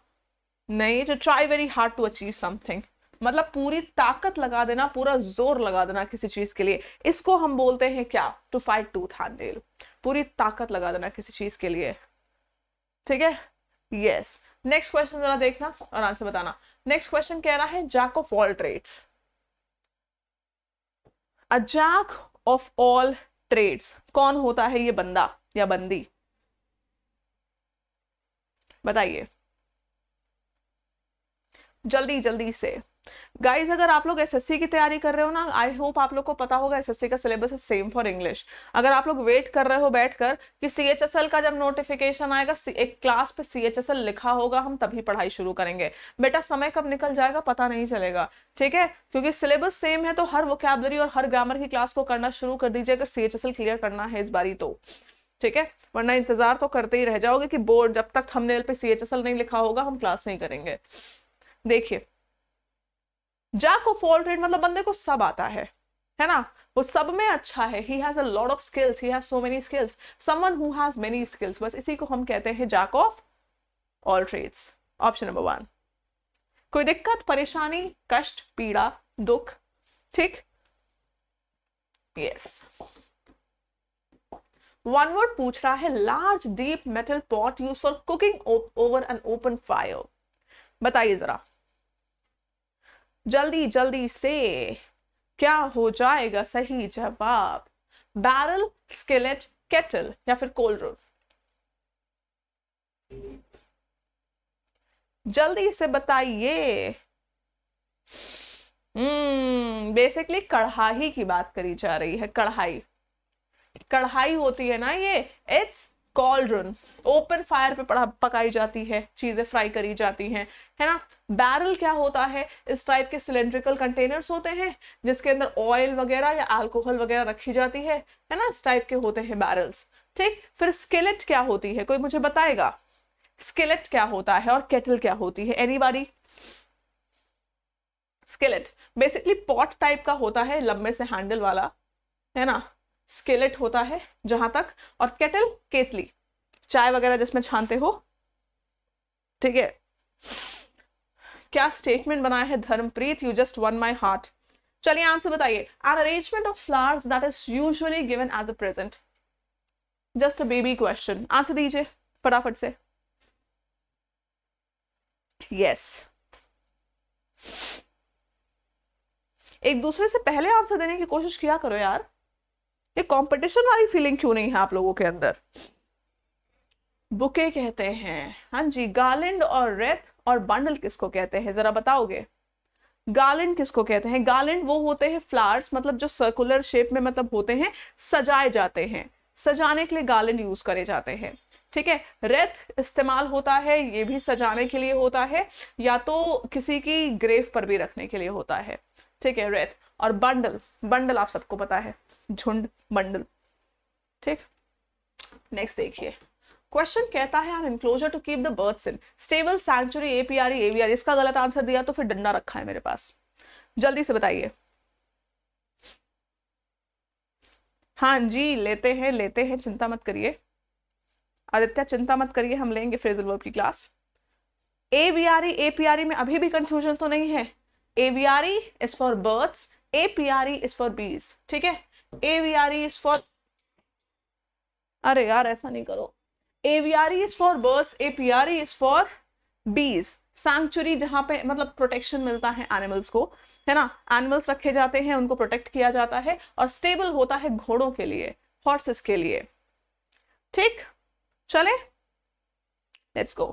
नहीं जो try very hard to achieve something मतलब पूरी ताकत लगा देना पूरा जोर लगा देना किसी चीज के लिए इसको हम बोलते हैं क्या टू फाइट टूथ हैंड पूरी ताकत लगा देना किसी चीज के लिए ठीक है यस नेक्स्ट क्वेश्चन जरा देखना और आंसर बताना नेक्स्ट क्वेश्चन कह रहा है jack of all trades a jack of all trades कौन होता है ये बंदा या बंदी बताइए जल्दी जल्दी से गाइज अगर आप लोग एसएससी की तैयारी कर रहे हो ना आई होप आप लोग को पता होगा एसएससी का सिलेबस है सेम फॉर इंग्लिश अगर आप लोग वेट कर रहे हो बैठकर कि सीएचएसएल का जब नोटिफिकेशन आएगा एक क्लास पे सीएचएसएल लिखा होगा हम तभी पढ़ाई शुरू करेंगे बेटा समय कब निकल जाएगा पता नहीं चलेगा ठीक है क्योंकि सिलेबस सेम है तो हर वोकेबलरी और हर ग्रामर की क्लास को करना शुरू कर दीजिए अगर सी क्लियर करना है इस बारी तो ठीक है वरना इंतजार तो करते ही रह जाओगे कि बोर्ड जब तक हमने पे सीएचएसएल नहीं लिखा होगा हम क्लास नहीं करेंगे देखिए जैक ऑफ ऑल ट्रेड मतलब बंदे को सब आता है है ना वो सब में अच्छा है he has a lot of skills he has so many skills someone who has many skills बस इसी को हम कहते हैं jack of all trades option number one कोई दिक्कत परेशानी कष्ट पीड़ा दुख ठीक यस वन वर्ड पूछ रहा है large deep metal pot use for cooking over an open fire बताइए जरा जल्दी जल्दी से क्या हो जाएगा सही जवाब बैरल स्केलेट केटल या फिर कोल्ड रूम जल्दी से बताइए बेसिकली हम्म, hmm, कढ़ाई की बात करी जा रही है कढ़ाई कढ़ाई होती है ना ये इट्स कॉलड्रन ओपन फायर पे पकाई जाती है चीज़ें फ्राई करी जाती हैं है ना बैरल क्या होता है इस टाइप के सिलेंड्रिकल कंटेनर्स होते हैं जिसके अंदर ऑयल वगैरह या अल्कोहल वगैरह रखी जाती है है ना इस टाइप के होते हैं बैरल्स ठीक फिर स्केलेट क्या होती है कोई मुझे बताएगा स्केलेट क्या होता है और केटल क्या होती है any skillet basically pot type का होता है लंबे से हैंडल वाला है ना स्केलेट होता है जहां तक और केटल केतली चाय वगैरह जिसमें छानते हो ठीक है क्या स्टेटमेंट बनाया है Dharampreet you just won my heart चलिए आंसर बताइए are arrangement of flowers that is usually given as a present just a baby question answer दीजिए फटाफट से यस yes. एक दूसरे से पहले आंसर देने की कोशिश किया करो यार ये कंपटीशन वाली फीलिंग क्यों नहीं है आप लोगों के अंदर बुके कहते हैं हाँ जी गालेंड और रेथ और बंडल किसको कहते हैं जरा बताओगे गालेंड किसको कहते हैं गालेंड वो होते हैं फ्लावर्स मतलब जो सर्कुलर शेप में मतलब होते हैं सजाए जाते हैं सजाने के लिए गालेंड यूज करे जाते हैं ठीक है रेथ इस्तेमाल होता है ये भी सजाने के लिए होता है या तो किसी की ग्रेव पर भी रखने के लिए होता है ठीक है रेथ और बंडल बंडल आप सबको पता है झुंड मंडल ठीक नेक्स्ट देखिए क्वेश्चन कहता है an enclosure to keep the birds in stable sanctuary APR AVR इसका गलत आंसर दिया तो फिर डंडा रखा है मेरे पास जल्दी से बताइए हाँ जी लेते हैं लेते हैं चिंता मत करिए आदित्य चिंता मत करिए हम लेंगे फ्रेजल वर्ब की class A A V R E P R E में अभी भी कंफ्यूजन तो नहीं है A V R E is for birds A P R E is for bees ठीक है एवीआरई इज फॉर अरे यार ऐसा नहीं करो AVRE is for birds APRE is for bees sanctuary जहां पे मतलब प्रोटेक्शन मिलता है एनिमल्स को है ना एनिमल्स रखे जाते हैं उनको प्रोटेक्ट किया जाता है और स्टेबल होता है घोड़ों के लिए हॉर्सेस के लिए ठीक चले लेट्स गो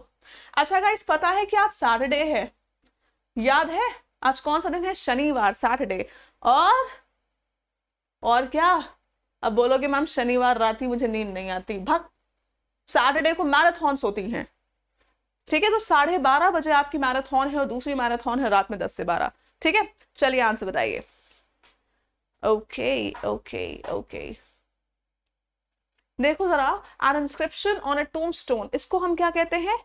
अच्छा गाइस पता है कि आज सैटरडे है याद है आज कौन सा दिन है शनिवार सैटरडे और और क्या अब बोलोगे मैम शनिवार रात ही मुझे नींद नहीं आती भक्त सैटरडे को मैराथन सोती हैं ठीक है तो साढ़े बारह बजे आपकी मैराथन है और दूसरी मैराथन है रात में दस से बारह ठीक है चलिए आंसर बताइए ओके ओके ओके देखो जरा an inscription on a tombstone इसको हम क्या कहते हैं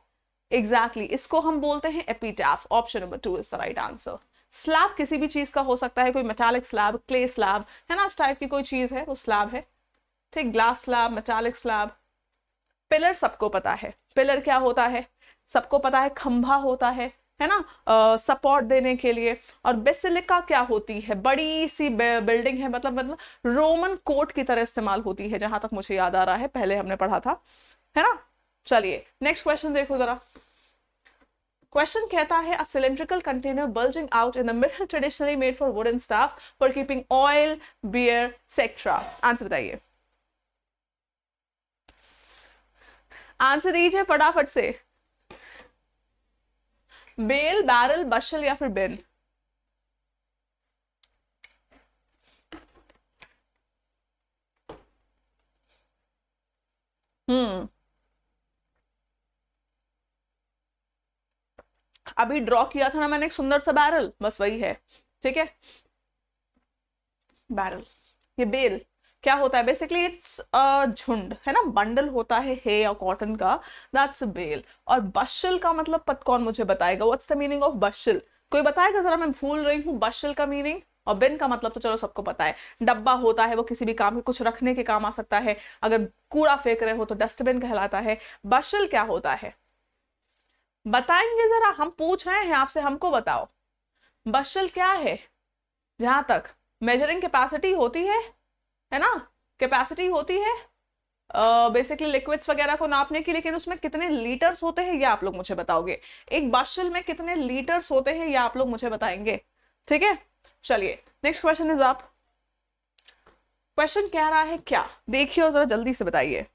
एग्जैक्टली exactly, इसको हम बोलते हैं epitaph option number two is the right answer slab किसी भी चीज का हो सकता है कोई मेटालिक स्लैब क्ले स्लैब है ना इस टाइप की कोई चीज है वो स्लैब है ठीक glass slab metallic slab pillar सबको पता है पिलर क्या होता है सबको पता है खंभा होता है है ना सपोर्ट देने के लिए और बेसिलिका क्या होती है बड़ी सी बिल्डिंग है मतलब मतलब रोमन कोर्ट की तरह इस्तेमाल होती है जहां तक मुझे याद आ रहा है पहले हमने पढ़ा था है ना चलिए नेक्स्ट क्वेश्चन देखो जरा क्वेश्चन कहता है a cylindrical container bulging out in the middle traditionally made for wooden staff for keeping oil beer etcetera answer बताइए आंसर दीजिए फटाफट से बेल बैरल बशल या फिर बिन हम्म hmm. अभी ड्रॉ किया था ना मैंने एक सुंदर सा बैरल बस वही है ठीक है बैरल ये बेल क्या होता है बेसिकली इट्स झुंड है ना बंडल होता है हे या कॉटन का दैट्स बेल और बशल का मतलब पत कौन मुझे बताएगा what's the meaning of bushel कोई बताएगा जरा मैं भूल रही हूँ बशल का मीनिंग और बिन का मतलब तो चलो सबको पता है डब्बा होता है वो किसी भी काम के कुछ रखने के काम आ सकता है अगर कूड़ा फेंक रहे हो तो डस्टबिन कहलाता है बशल क्या होता है बताएंगे जरा हम पूछ रहे हैं आपसे हमको बताओ बशल क्या है जहां तक मेजरिंग कैपेसिटी होती है है ना कैपेसिटी होती है बेसिकली लिक्विड्स वगैरह को नापने की लेकिन उसमें कितने लीटर्स होते हैं ये आप लोग मुझे बताओगे एक बशल में कितने लीटर्स होते हैं ये आप लोग मुझे बताएंगे ठीक है चलिए नेक्स्ट क्वेश्चन इज आप क्वेश्चन कह रहा है क्या देखिए और जरा जल्दी से बताइए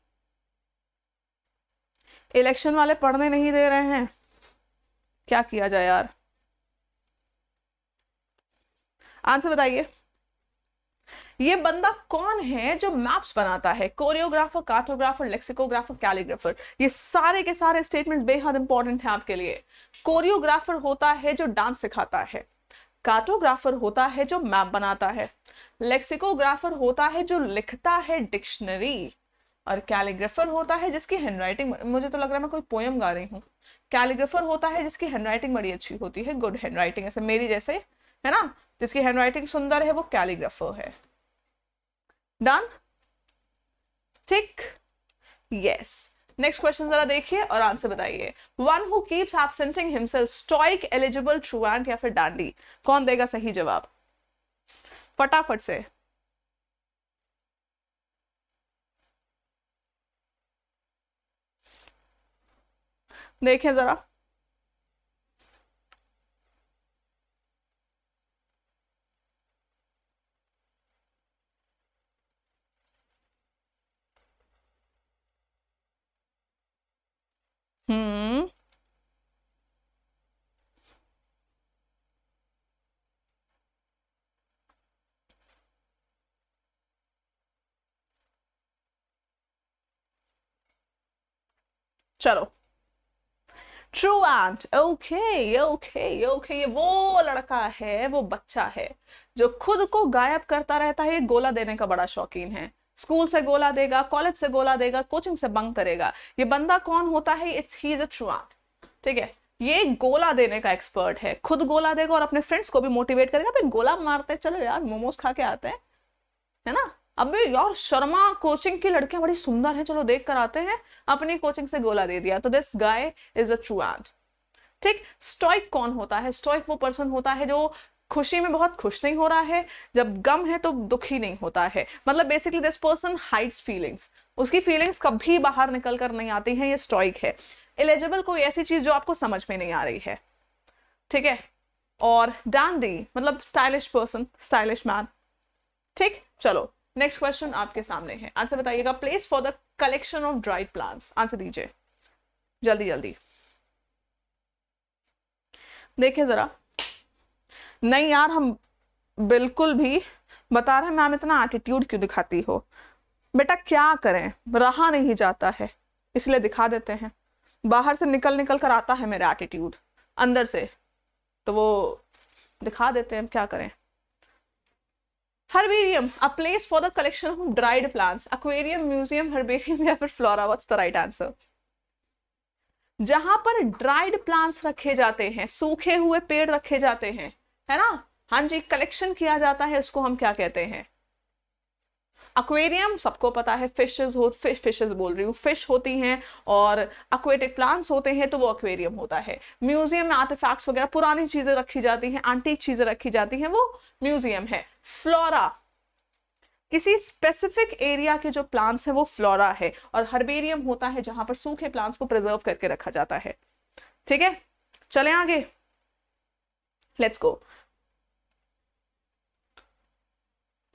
इलेक्शन वाले पढ़ने नहीं दे रहे हैं क्या किया जाए यार आंसर बताइए ये बंदा कौन है जो मैप्स बनाता है कोरियोग्राफर कार्टोग्राफर लेक्सिकोग्राफर कैलीग्राफर ये सारे के सारे स्टेटमेंट बेहद इंपॉर्टेंट है आपके लिए कोरियोग्राफर होता है जो डांस सिखाता है कार्टोग्राफर होता है जो मैप बनाता है लेक्सिकोग्राफर होता है जो लिखता है डिक्शनरी और कैलीग्राफर होता है जिसकी हैंडराइटिंग मुझे तो लग रहा है मैं कोई पोयम गा रही हूँ कैलीग्राफर होता है जिसकी हैंडराइटिंग बड़ी अच्छी होती है गुड हैंडराइटिंग ऐसे मेरी जैसे है ना जिसकी हैंडराइटिंग सुंदर है वो कैलीग्राफर है डन ठीक यस नेक्स्ट क्वेश्चन जरा देखिए और आंसर बताइए one who keeps absenting himself stoic eligible truant या फिर डांडी कौन देगा सही जवाब फटाफट से देखें ज़रा हम्म चलो truant okay okay okay ये वो लड़का है वो बच्चा है जो खुद को गायब करता रहता है ये गोला देने का बड़ा शौकीन है स्कूल से गोला देगा कॉलेज से गोला देगा कोचिंग से बंक करेगा ये बंदा कौन होता है it's he is a truant ठीक है ये गोला देने का एक्सपर्ट है खुद गोला देगा और अपने फ्रेंड्स को भी मोटिवेट करेगा भाई गोला मारते चलो यार मोमोज खा के आते हैं है ना अबे यार शर्मा कोचिंग की लड़कियां बड़ी सुंदर है चलो देख कर आते हैं अपनी कोचिंग से गोला दे दिया तो this guy is a add ठीक स्टॉइक कौन होता है स्टॉइक वो पर्सन होता है जो खुशी में बहुत खुश नहीं हो रहा है जब गम है तो दुखी नहीं होता है मतलब basically this person hides feelings उसकी फीलिंग्स कभी बाहर निकल कर नहीं आती हैं ये स्टॉइक है एलिजिबल कोई ऐसी चीज जो आपको समझ में नहीं आ रही है ठीक है और डांडी मतलब स्टाइलिश पर्सन स्टाइलिश मैन ठीक चलो नेक्स्ट क्वेश्चन आपके सामने है आंसर बताइएगा place for the collection of dried plants answer दीजिए जल्दी जल्दी देखिए जरा नहीं यार हम बिल्कुल भी बता रहे हैं मैम इतना एटीट्यूड क्यों दिखाती हो बेटा क्या करें रहा नहीं जाता है इसलिए दिखा देते हैं बाहर से निकल निकल कर आता है मेरा एटीट्यूड अंदर से तो वो दिखा देते हैं क्या करें Herbarium, a place for the collection of dried plants. Aquarium, museum, herbarium या फिर flora. What's the right answer? जहां पर ड्राइड प्लांट्स रखे जाते हैं सूखे हुए पेड़ रखे जाते हैं है ना हाँ जी कलेक्शन किया जाता है उसको हम क्या कहते हैं अक्वेरियम सबको पता है फिशेज हो फिश फिशेज बोल रही हूँ फिश होती हैं और अक्वेटिक प्लांट्स होते हैं तो वो अक्वेरियम होता है म्यूजियम में आर्टिफैक्ट्स वगैरह पुरानी चीज़ें रखी जाती हैं एंटीक चीज़ें रखी जाती हैं वो म्यूजियम है फ्लोरा किसी स्पेसिफिक एरिया के जो प्लांट्स हैं वो फ्लोरा है और हर्बेरियम होता है जहां पर सूखे प्लांट्स को प्रिजर्व करके रखा जाता है ठीक है चले आगे लेट्स गो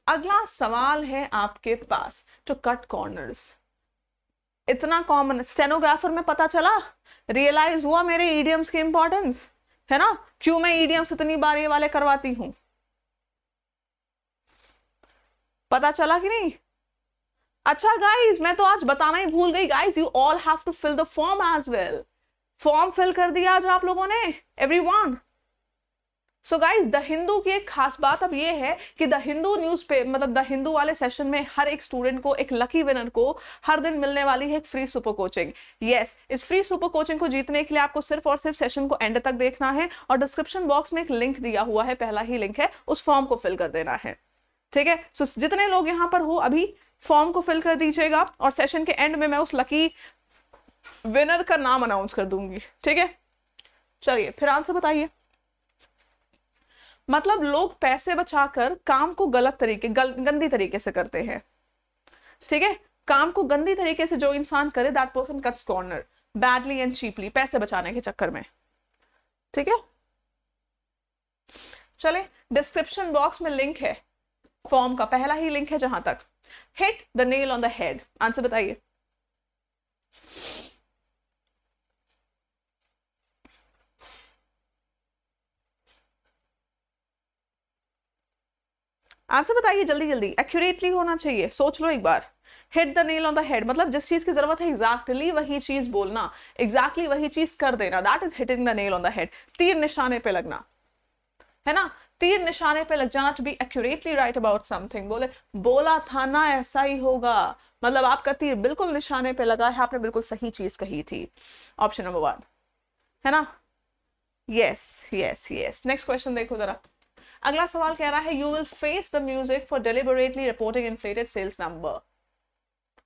अगला सवाल है आपके पास टू कट कॉर्नर्स इतना कॉमन स्टेनोग्राफर में पता चला रियलाइज हुआ मेरे ईडियम्स की इंपॉर्टेंस है ना क्यों मैं ईडियम्स इतनी बार ये वाले करवाती हूं पता चला कि नहीं अच्छा गाइज मैं तो आज बताना ही भूल गई guys you all have to fill the form as well form fill कर दिया आज आप लोगों ने everyone so guys the Hindu की एक खास बात अब ये है कि द हिंदू न्यूज पे मतलब द हिंदू वाले सेशन में हर एक स्टूडेंट को एक लकी विनर को हर दिन मिलने वाली है एक free super coaching yes yes, इस फ्री सुपर कोचिंग को जीतने के लिए आपको सिर्फ और सिर्फ सेशन को एंड तक देखना है और डिस्क्रिप्शन बॉक्स में एक लिंक दिया हुआ है पहला ही लिंक है उस फॉर्म को फिल कर देना है ठीक है सो जितने लोग यहाँ पर हो अभी फॉर्म को फिल कर दीजिएगा और सेशन के एंड में मैं उस लकी विनर का नाम अनाउंस कर दूंगी ठीक है चलिए फिर आंसर बताइए मतलब लोग पैसे बचाकर काम को गलत तरीके गल, गंदी तरीके से करते हैं ठीक है काम को गंदी तरीके से जो इंसान करे that person cuts corner badly and cheaply पैसे बचाने के चक्कर में ठीक है चले डिस्क्रिप्शन बॉक्स में लिंक है फॉर्म का पहला ही लिंक है जहां तक hit the nail on the head answer बताइए आंसर बताइए जल्दी जल्दी एक्यूरेटली होना चाहिए सोच लो एक बार hit the nail on the head मतलब जिस चीज की जरूरत है एग्जैक्टली exactly वही चीज बोलना एग्जैक्टली exactly वही चीज कर देना that is hitting the nail on the head तीर निशाने पे लगना है ना तीर निशाने पे लग जाना to be accurately right about something बोले बोला था ना ऐसा ही होगा मतलब आपका तीर बिल्कुल निशाने पे लगा है आपने बिल्कुल सही चीज कही थी ऑप्शन नंबर वन है ना yes yes yes next question देखो जरा अगला सवाल कह रहा है you will face the music for deliberately reporting inflated sales number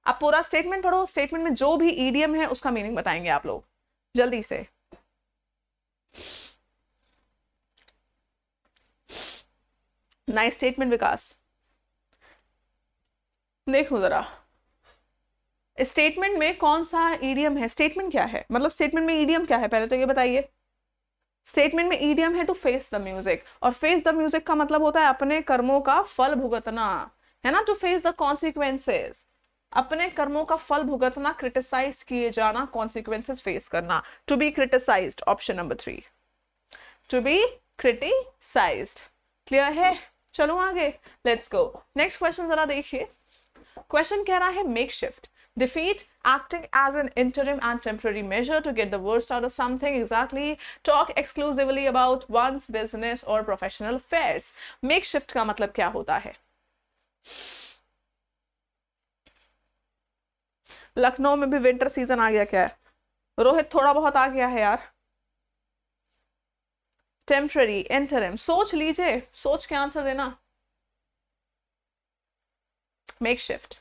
आप पूरा स्टेटमेंट पढ़ो स्टेटमेंट में जो भी ईडीएम है उसका मीनिंग बताएंगे आप लोग जल्दी से नाइस स्टेटमेंट विकास देखो जरा स्टेटमेंट में कौन सा ईडीएम है स्टेटमेंट क्या है मतलब स्टेटमेंट में ईडीएम क्या है पहले तो ये बताइए स्टेटमेंट में ईडियम है टू फेस द म्यूजिक और फेस द म्यूजिक का मतलब होता है अपने कर्मों का फल भुगतना है ना टू फेस द कॉन्सिक्वेंसेज अपने कर्मों का फल भुगतना क्रिटिसाइज किए जाना कॉन्सिक्वेंसेस फेस करना to be criticize option number three to be criticize clear है चलो आगे लेट्स गो नेक्स्ट क्वेश्चन जरा देखिए क्वेश्चन कह रहा है makeshift defeat acting as an interim and temporary measure to get the worst out of something exactly talk exclusively about one's business or professional affairs makeshift ka matlab kya hota hai Lucknow में भी winter season आ गया क्या है रोहित थोड़ा बहुत आ गया है यार टेम्प्ररी इंटरिम सोच लीजिए सोच के आंसर देना makeshift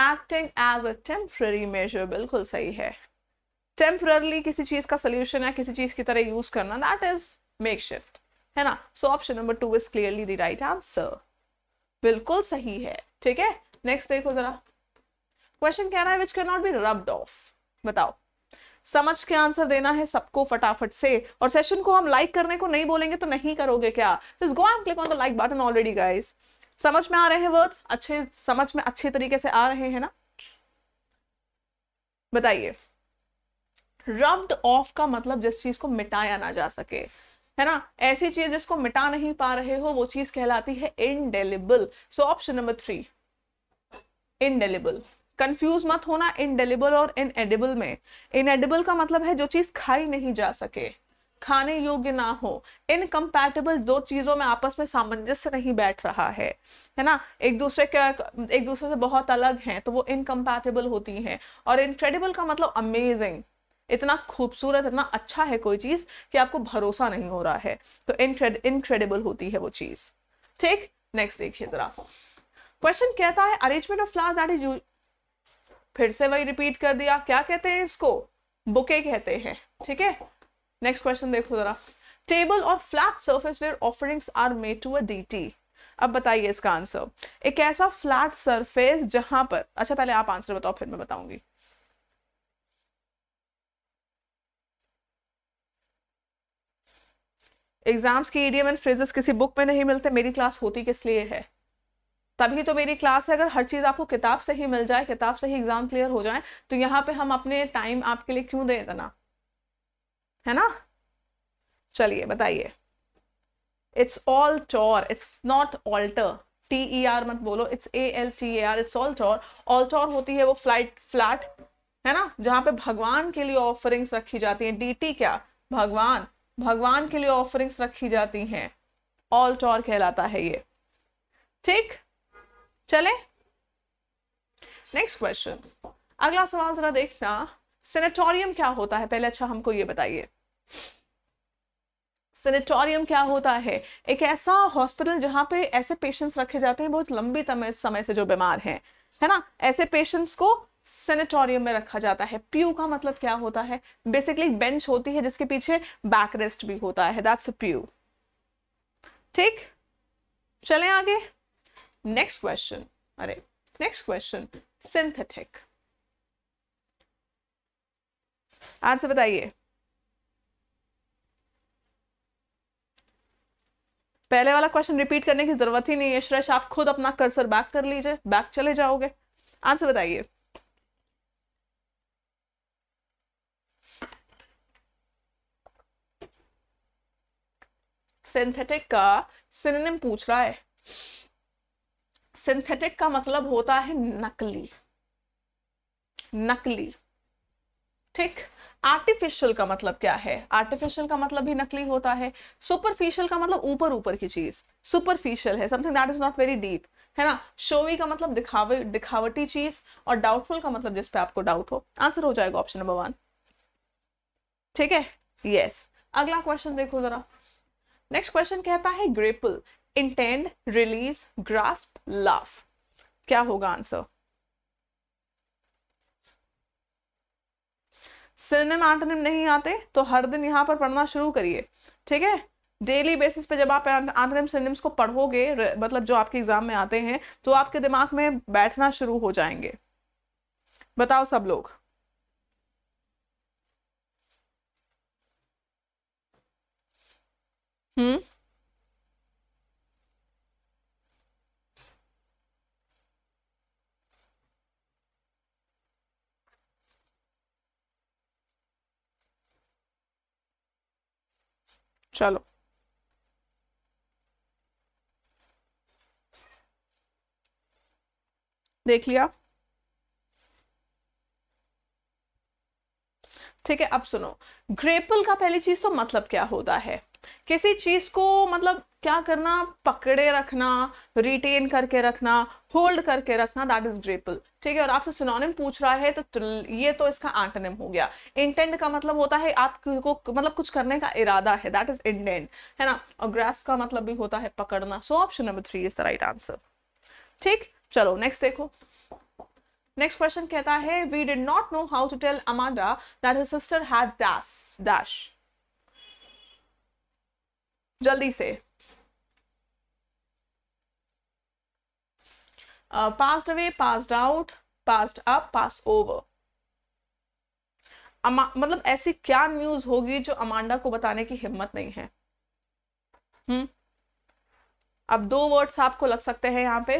acting as a temporary measure बिल्कुल सही है टेम्प्ररली किसी चीज का सोल्यूशन या किसी चीज की तरह यूज करना दैट इज मेक शिफ्ट है ना so option number two is clearly the right answer बिल्कुल सही है ठीक है नेक्स्ट देखो जरा क्वेश्चन कह रहा है which cannot be rubbed off बताओ समझ के आंसर देना है सबको फटाफट से और सेशन को हम लाइक करने को नहीं बोलेंगे तो नहीं करोगे क्या go and click on the like button already guys समझ में आ रहे हैं वर्ड्स अच्छे समझ में अच्छे तरीके से आ रहे हैं ना बताइए रब्ड ऑफ का मतलब जिस चीज को मिटाया ना जा सके है ना ऐसी चीज जिसको मिटा नहीं पा रहे हो वो चीज कहलाती है indelible so option number three indelible confuse मत होना इनडेलिबल और इनएडिबल में इनएडिबल का मतलब है जो चीज खाई नहीं जा सके खाने योग्य ना हो इनकम्पैटिबल दो चीज़ों में आपस में सामंजस्य नहीं बैठ रहा है है ना एक दूसरे के एक दूसरे से बहुत अलग हैं तो वो इनकम्पैटिबल होती हैं और इनक्रेडिबल का मतलब अमेजिंग इतना खूबसूरत इतना अच्छा है कोई चीज़ कि आपको भरोसा नहीं हो रहा है तो इनक्रेड इनक्रेडिबल होती है वो चीज़ ठीक नेक्स्ट देखिए ज़रा क्वेश्चन कहता है arrangement of flowers that is फिर से वही रिपीट कर दिया क्या कहते हैं इसको बुके कहते हैं ठीक है नेक्स्ट क्वेश्चन देखो जरा टेबल और flat surface where offerings are made to a D अब बताइए इसका आंसर एक ऐसा फ्लैट सरफेस जहां पर अच्छा पहले आप आंसर बताओ फिर मैं बताऊंगी एग्जाम्स की ईडीएम एंड फ्रेजेस किसी बुक में नहीं मिलते मेरी क्लास होती किस लिए है तभी तो मेरी क्लास है अगर हर चीज़ आपको किताब से ही मिल जाए किताब से ही एग्जाम क्लियर हो जाए तो यहाँ पे हम अपने टाइम आपके लिए क्यों दें इतना है ना चलिए बताइए it's altar it's not alter T E R मत बोलो it's A L T A R it's altar altar होती है वो फ्लाइट फ्लैट है ना जहां पे भगवान के लिए ऑफरिंग्स रखी जाती हैं डी टी क्या भगवान भगवान के लिए ऑफरिंग्स रखी जाती हैं ऑल टॉर कहलाता है ये ठीक चले नेक्स्ट क्वेश्चन अगला सवाल जरा देखना सेनेटोरियम क्या होता है पहले अच्छा हमको ये बताइए सेनेटोरियम क्या होता है एक ऐसा हॉस्पिटल जहां पे ऐसे पेशेंट्स रखे जाते हैं बहुत लंबे समय से जो बीमार हैं है ना ऐसे पेशेंट्स को सेनेटोरियम में रखा जाता है प्यू का मतलब क्या होता है बेसिकली बेंच होती है जिसके पीछे बैक रेस्ट भी होता है दैट्स प्यू ठीक चले आगे नेक्स्ट क्वेश्चन अरे नेक्स्ट क्वेश्चन सिंथेटिक आंसर बताइए पहले वाला क्वेश्चन रिपीट करने की जरूरत ही नहीं है श्रेष आप खुद अपना कर्सर बैक कर लीजिए बैक चले जाओगे आंसर बताइए सिंथेटिक का सिनेम पूछ रहा है सिंथेटिक का मतलब होता है नकली नकली ठीक आर्टिफिशियल का मतलब क्या है आर्टिफिशियल का मतलब भी नकली होता है सुपरफिशियल का मतलब ऊपर ऊपर की चीज सुपरफिशियल है something that is not very deep है ना शोवी का मतलब दिखाव दिखावटी चीज और डाउटफुल का मतलब जिसपे आपको डाउट हो आंसर हो जाएगा ऑप्शन नंबर वन ठीक है यस yes. अगला क्वेश्चन देखो जरा नेक्स्ट क्वेश्चन कहता है grapple intend release grasp laugh क्या होगा आंसर सिनेम एंटोनिम नहीं आते तो हर दिन यहाँ पर पढ़ना शुरू करिए ठीक है डेली बेसिस पे जब आप एंटोनिम सिनेम्स को पढ़ोगे मतलब जो आपके एग्जाम में आते हैं तो आपके दिमाग में बैठना शुरू हो जाएंगे बताओ सब लोग हम्म चलो देख लिया ठीक है अब सुनो ग्रेपल का पहली चीज तो मतलब क्या होता है किसी चीज़ को मतलब क्या करना पकड़े रखना रिटेन करके रखना होल्ड करके रखना दैट इज ग्रेपल ठीक है और आपसे सिनोनिम पूछ रहा है तो ये तो इसका एंटोनिम हो गया इंटेंट का मतलब होता है आपको मतलब कुछ करने का इरादा है दैट इज इंटेंट है ना और ग्रास का मतलब भी होता है पकड़ना so option number three is the right answer ठीक चलो नेक्स्ट देखो नेक्स्ट क्वेश्चन कहता है we did not know how to tell Amanda that his sister had dash dash जल्दी से passed away passed out passed up pass over मतलब ऐसी क्या न्यूज होगी जो अमांडा को बताने की हिम्मत नहीं है हम्म अब दो वर्ड्स आपको लग सकते हैं यहाँ पे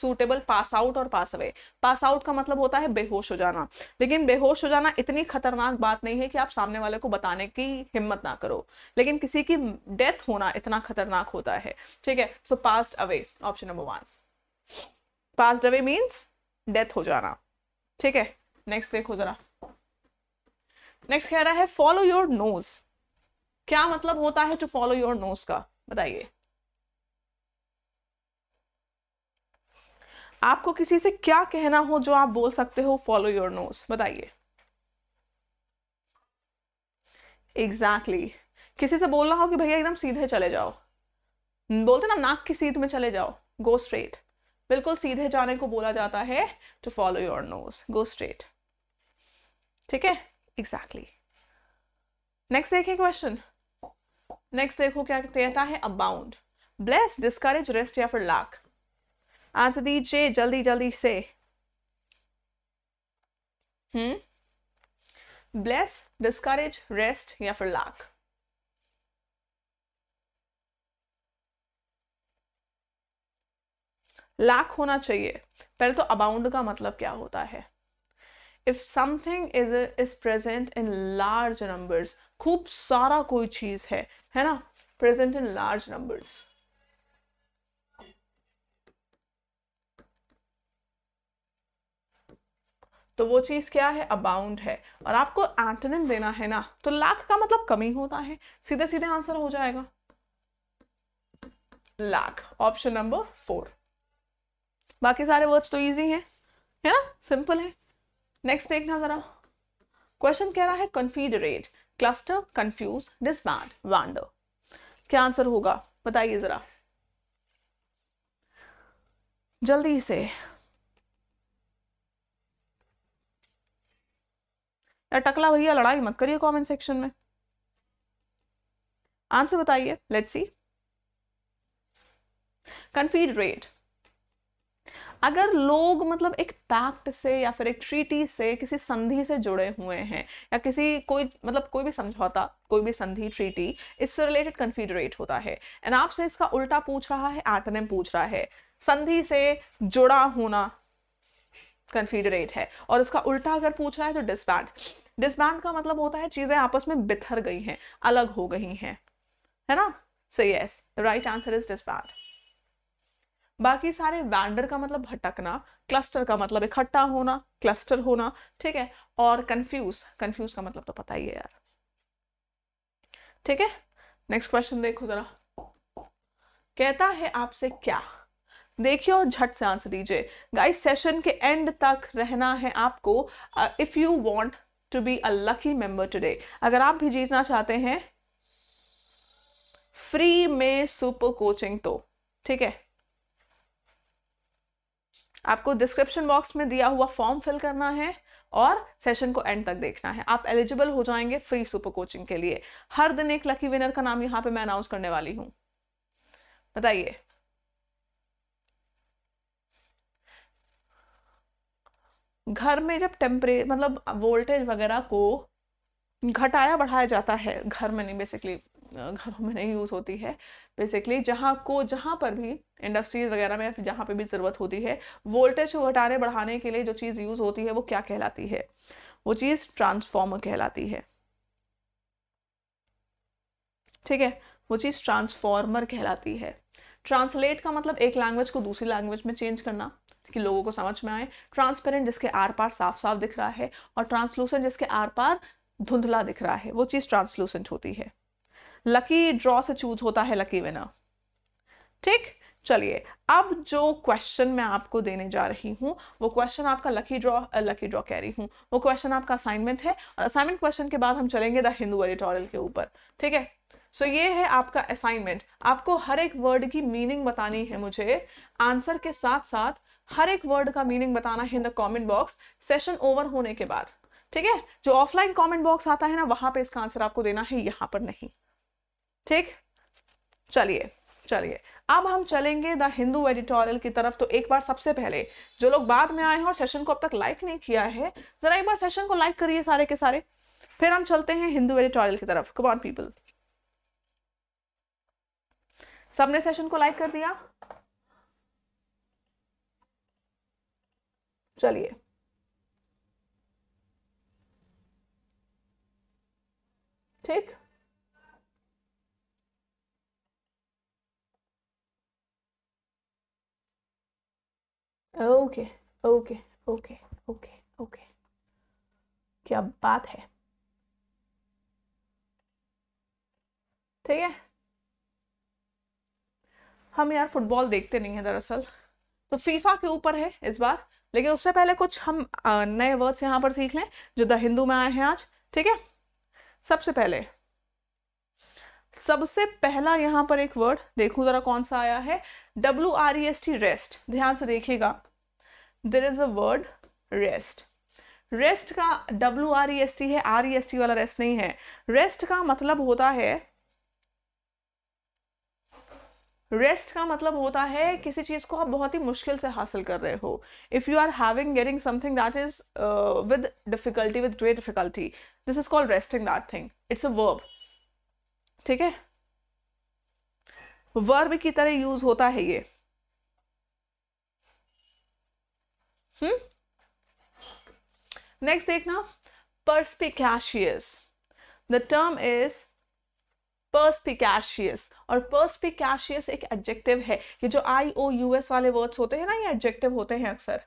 सूटेबल पास आउट और पास अवे पास आउट का मतलब होता है बेहोश हो जाना लेकिन बेहोश हो जाना इतनी खतरनाक बात नहीं है कि आप सामने वाले को बताने की हिम्मत ना करो लेकिन किसी की डेथ होना इतना खतरनाक होता है ठीक है so passed away option number one passed away means death हो जाना ठीक है नेक्स्ट देखो जरा नेक्स्ट कह रहा है फॉलो योर नोज क्या मतलब होता है टू फॉलो योर नोज का बताइए आपको किसी से क्या कहना हो जो आप बोल सकते हो फॉलो योर नोज बताइए एग्जैक्टली exactly. किसी से बोलना हो कि भैया एकदम सीधे चले जाओ बोलते ना नाक की सीध में चले जाओ गो स्ट्रेट बिल्कुल सीधे जाने को बोला जाता है to follow your nose go straight ठीक है एग्जैक्टली नेक्स्ट देखिए क्वेश्चन नेक्स्ट देखो क्या कहता है अबाउंड ब्लेस डिस्करेज रेस्ट या फिर लाख आंसर दीजिए जल्दी जल्दी से हम्म ब्लेस डिस्करेज रेस्ट या फिर लाख लाख होना चाहिए पहले तो अबाउंड का मतलब क्या होता है if something is is present in large numbers खूब सारा कोई चीज है है ना प्रेजेंट इन लार्ज नंबर्स तो वो चीज़ क्या है अबाउंड है और आपको एंटनिम देना है ना तो लाख का मतलब कमी होता है सीधे सीधे आंसर हो जाएगा लाख ऑप्शन नंबर फोर बाकी सारे वर्ड्स तो इजी हैं है ना सिंपल है नेक्स्ट देखना जरा क्वेश्चन कह रहा है confederate cluster confuse disband wander क्या आंसर होगा बताइए जरा जल्दी से या टकला भैया लड़ाई मत करिए कमेंट सेक्शन में आंसर बताइए लेट्स सी रेट अगर लोग मतलब एक पैक्ट से या फिर एक ट्रीटी से किसी संधि से जुड़े हुए हैं या किसी कोई मतलब कोई भी समझौता कोई भी संधि ट्रीटी इससे रिलेटेड कन्फीडरेट होता है एंड आपसे इसका उल्टा पूछ रहा है एटनेम पूछ रहा है संधि से जुड़ा होना कन्फीडरेट है और इसका उल्टा अगर पूछ रहा है तो डिस्पैट डिसबैंड का मतलब होता है चीज़ें आपस में बिथर गई हैं अलग हो गई हैं है ना so yes right answer is disband बाकी सारे वैंडर का मतलब भटकना क्लस्टर का मतलब इकट्ठा होना क्लस्टर होना ठीक है और कंफ्यूज कंफ्यूज का मतलब तो पता ही है यार ठीक है नेक्स्ट क्वेश्चन देखो जरा कहता है आपसे क्या देखिए और झट से आंसर दीजिए गाइस सेशन के एंड तक रहना है आपको if you want to be a lucky member today अगर आप भी जीतना चाहते हैं फ्री में सुपर कोचिंग तो ठीक है आपको डिस्क्रिप्शन बॉक्स में दिया हुआ फॉर्म फिल करना है और सेशन को एंड तक देखना है आप एलिजिबल हो जाएंगे फ्री सुपर कोचिंग के लिए हर दिन एक लकी विनर का नाम यहां पे मैं अनाउंस करने वाली हूं बताइए घर में जब टेम्परे मतलब वोल्टेज वगैरह को घटाया बढ़ाया जाता है घर में नहीं बेसिकली घरों में नहीं यूज़ होती है बेसिकली जहाँ को जहाँ पर भी इंडस्ट्रीज वगैरह में जहाँ पे भी ज़रूरत होती है वोल्टेज को घटाने बढ़ाने के लिए जो चीज़ यूज़ होती है वो क्या कहलाती है वो चीज़ ट्रांसफॉर्मर कहलाती है ठीक है वो चीज़ ट्रांसफॉर्मर कहलाती है ट्रांसलेट का मतलब एक लैंग्वेज को दूसरी लैंग्वेज में चेंज करना कि लोगों को समझ में आए ट्रांसपेरेंट जिसके आर पार साफ साफ दिख रहा है और ट्रांसलूसेंट जिसके आर पार धुंधला दिख रहा है वो चीज़ ट्रांसलूसेंट होती है लकी ड्रॉ से चूज होता है लकी विनर ठीक चलिए अब जो क्वेश्चन मैं आपको देने जा रही हूँ वो क्वेश्चन आपका लकी ड्रॉ लकी ड्रॉ कह रही हूँ वो क्वेश्चन आपका असाइनमेंट है और असाइनमेंट क्वेश्चन के बाद हम चलेंगे द हिंदू एडिटोरियल के ऊपर ठीक है सो so, ये है आपका असाइनमेंट आपको हर एक वर्ड की मीनिंग बतानी है मुझे आंसर के साथ साथ हर एक वर्ड का मीनिंग बताना है in the comment box session over होने के बाद ठीक है जो ऑफलाइन कॉमेंट बॉक्स आता है ना वहां पर इसका आंसर आपको देना है यहां पर नहीं ठीक चलिए चलिए अब हम चलेंगे द हिंदू एडिटोरियल की तरफ तो एक बार सबसे पहले जो लोग बाद में आए हैं और सेशन को अब तक लाइक नहीं किया है जरा एक बार सेशन को लाइक करिए सारे के सारे फिर हम चलते हैं हिंदू एडिटोरियल की तरफ कमान पीपल सबने सेशन को लाइक कर दिया चलिए ठीक okay okay okay okay okay क्या बात है ठीक है हम यार फुटबॉल देखते नहीं है दरअसल तो फीफा के ऊपर है इस बार लेकिन उससे पहले कुछ हम नए वर्ड्स यहां पर सीख लें जो द हिंदू में आए हैं आज ठीक है सबसे पहले सबसे पहला यहां पर एक वर्ड देखूं जरा कौन सा आया है W R E S T wrest ध्यान से देखिएगा there is a word wrest wrest का W R E S T है आर ई एस टी वाला रेस्ट नहीं है रेस्ट का मतलब होता है रेस्ट का मतलब होता है किसी चीज़ को आप बहुत ही मुश्किल से हासिल कर रहे हो if you are having getting something that is with difficulty with great difficulty this is called wresting that thing it's a verb ठीक है वर्ब की तरह यूज होता है ये नेक्स्ट hmm? देखना perspicacious. The term is perspicacious और perspicacious एक एडजेक्टिव है ये जो आई ओ यू एस वाले वर्ड्स होते हैं ना ये एडजेक्टिव होते हैं अक्सर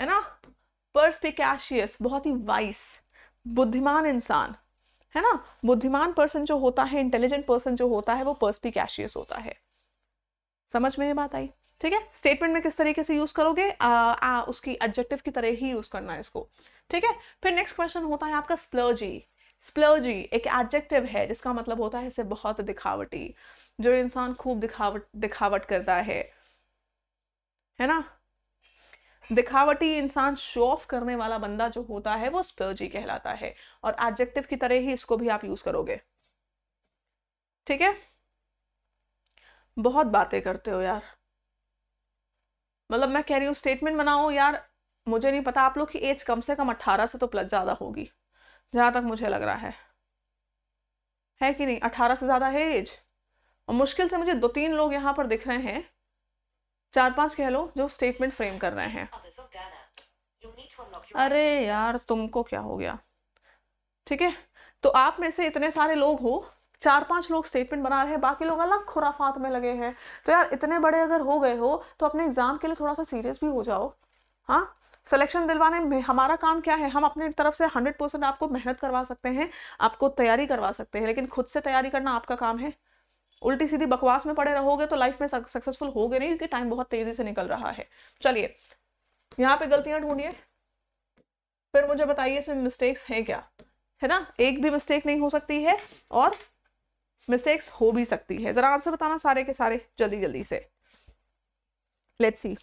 है ना पर्सपिकैशियस बहुत ही वाइस बुद्धिमान इंसान है ना बुद्धिमान पर्सन जो होता है इंटेलिजेंट पर्सन जो होता है वो पर्सपिकैशियस होता है समझ में ये बात आई ठीक है स्टेटमेंट में किस तरीके से यूज करोगे आ, आ, उसकी एडजेक्टिव की तरह ही यूज करना है इसको ठीक है फिर नेक्स्ट क्वेश्चन होता है आपका स्प्लर्जी स्प्लोजी एक एडजेक्टिव है जिसका मतलब होता है सिर्फ बहुत दिखावटी जो इंसान खूब दिखावट दिखावट करता है है ना दिखावटी इंसान शो ऑफ करने वाला बंदा जो होता है वो स्पर्जी कहलाता है और एडजेक्टिव की तरह ही इसको भी आप यूज करोगे ठीक है बहुत बातें करते हो यार मतलब मैं कह रही हूं स्टेटमेंट बनाओ यार मुझे नहीं पता आप लोग की एज कम से कम अट्ठारह से तो प्लस ज़्यादा होगी जहाँ तक मुझे लग रहा है है कि नहीं अठारह से ज़्यादा है एज और मुश्किल से मुझे दो तीन लोग यहाँ पर दिख रहे हैं चार पांच कह लो जो स्टेटमेंट फ्रेम कर रहे हैं अरे यार तुमको क्या हो गया ठीक है तो आप में से इतने सारे लोग हो चार पांच लोग स्टेटमेंट बना रहे हैं बाकी लोग अलग खुराफात में लगे हैं तो यार इतने बड़े अगर हो गए हो तो अपने एग्जाम के लिए थोड़ा सा सीरियस भी हो जाओ हाँ सिलेक्शन दिलवाने में हमारा काम क्या है हम अपने तरफ से हंड्रेड परसेंट आपको मेहनत करवा सकते हैं आपको तैयारी करवा सकते हैं लेकिन खुद से तैयारी करना आपका काम है उल्टी सीधी बकवास में पड़े रहोगे तो लाइफ में सक्सेसफुल गए नहीं क्योंकि टाइम बहुत तेजी से निकल रहा है चलिए यहाँ पे गलतियां ढूंढिए फिर मुझे बताइए इसमें मिस्टेक्स हैं क्या है ना एक भी मिस्टेक नहीं हो सकती है और मिस्टेक्स हो भी सकती है जरा आंसर बताना सारे के सारे जल्दी जल्दी से लेट्स सी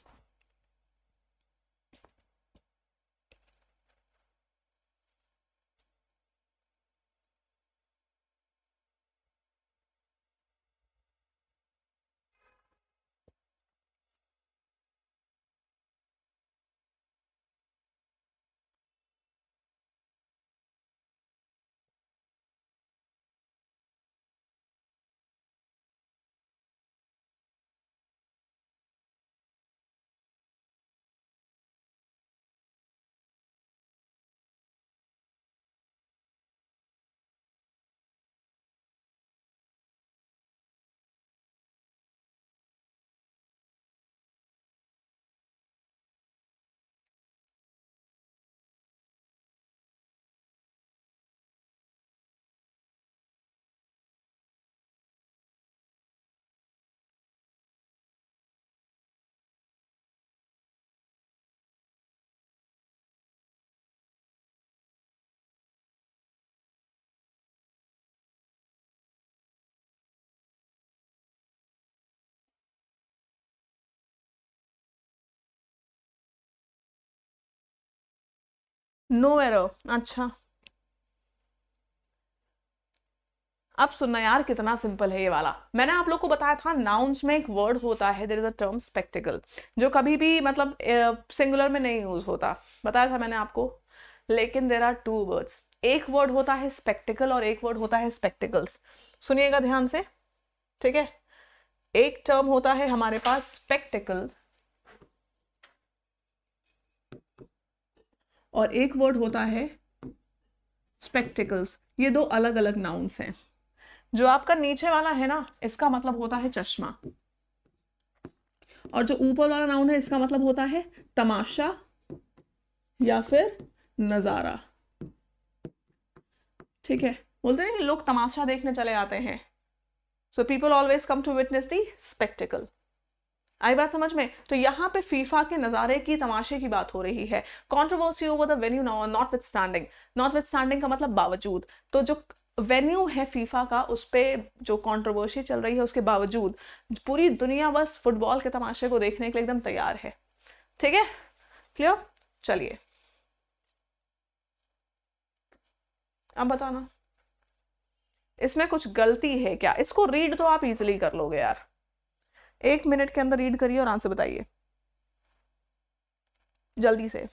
नो एरो अच्छा अब सुनना यार कितना सिंपल है ये वाला मैंने आप लोग को बताया था नाउन्स में एक वर्ड होता है there is a term spectacle जो कभी भी मतलब सिंगुलर uh, में नहीं यूज होता बताया था मैंने आपको लेकिन देर आर टू वर्ड्स एक वर्ड होता है स्पेक्टिकल और एक वर्ड होता है स्पेक्टिकल्स सुनिएगा ध्यान से ठीक है एक टर्म होता है हमारे पास स्पेक्टिकल और एक वर्ड होता है स्पेक्टिकल्स ये दो अलग अलग नाउन्स हैं जो आपका नीचे वाला है ना इसका मतलब होता है चश्मा और जो ऊपर वाला नाउन है इसका मतलब होता है तमाशा या फिर नज़ारा ठीक है बोलते हैं कि लोग तमाशा देखने चले आते हैं so people always come to witness the spectacle आई बात समझ में तो यहाँ पे फीफा के नज़ारे की तमाशे की बात हो रही है controversy over the venue notwithstanding notwithstanding का मतलब बावजूद तो जो वेन्यू है फीफा का उस पर जो कॉन्ट्रोवर्सी चल रही है उसके बावजूद पूरी दुनिया बस फुटबॉल के तमाशे को देखने के लिए एकदम तैयार है ठीक है क्लियर चलिए अब बताना इसमें कुछ गलती है क्या इसको रीड तो आप इजिली कर लोगे यार एक मिनट के अंदर रीड करिए और आंसर बताइए जल्दी से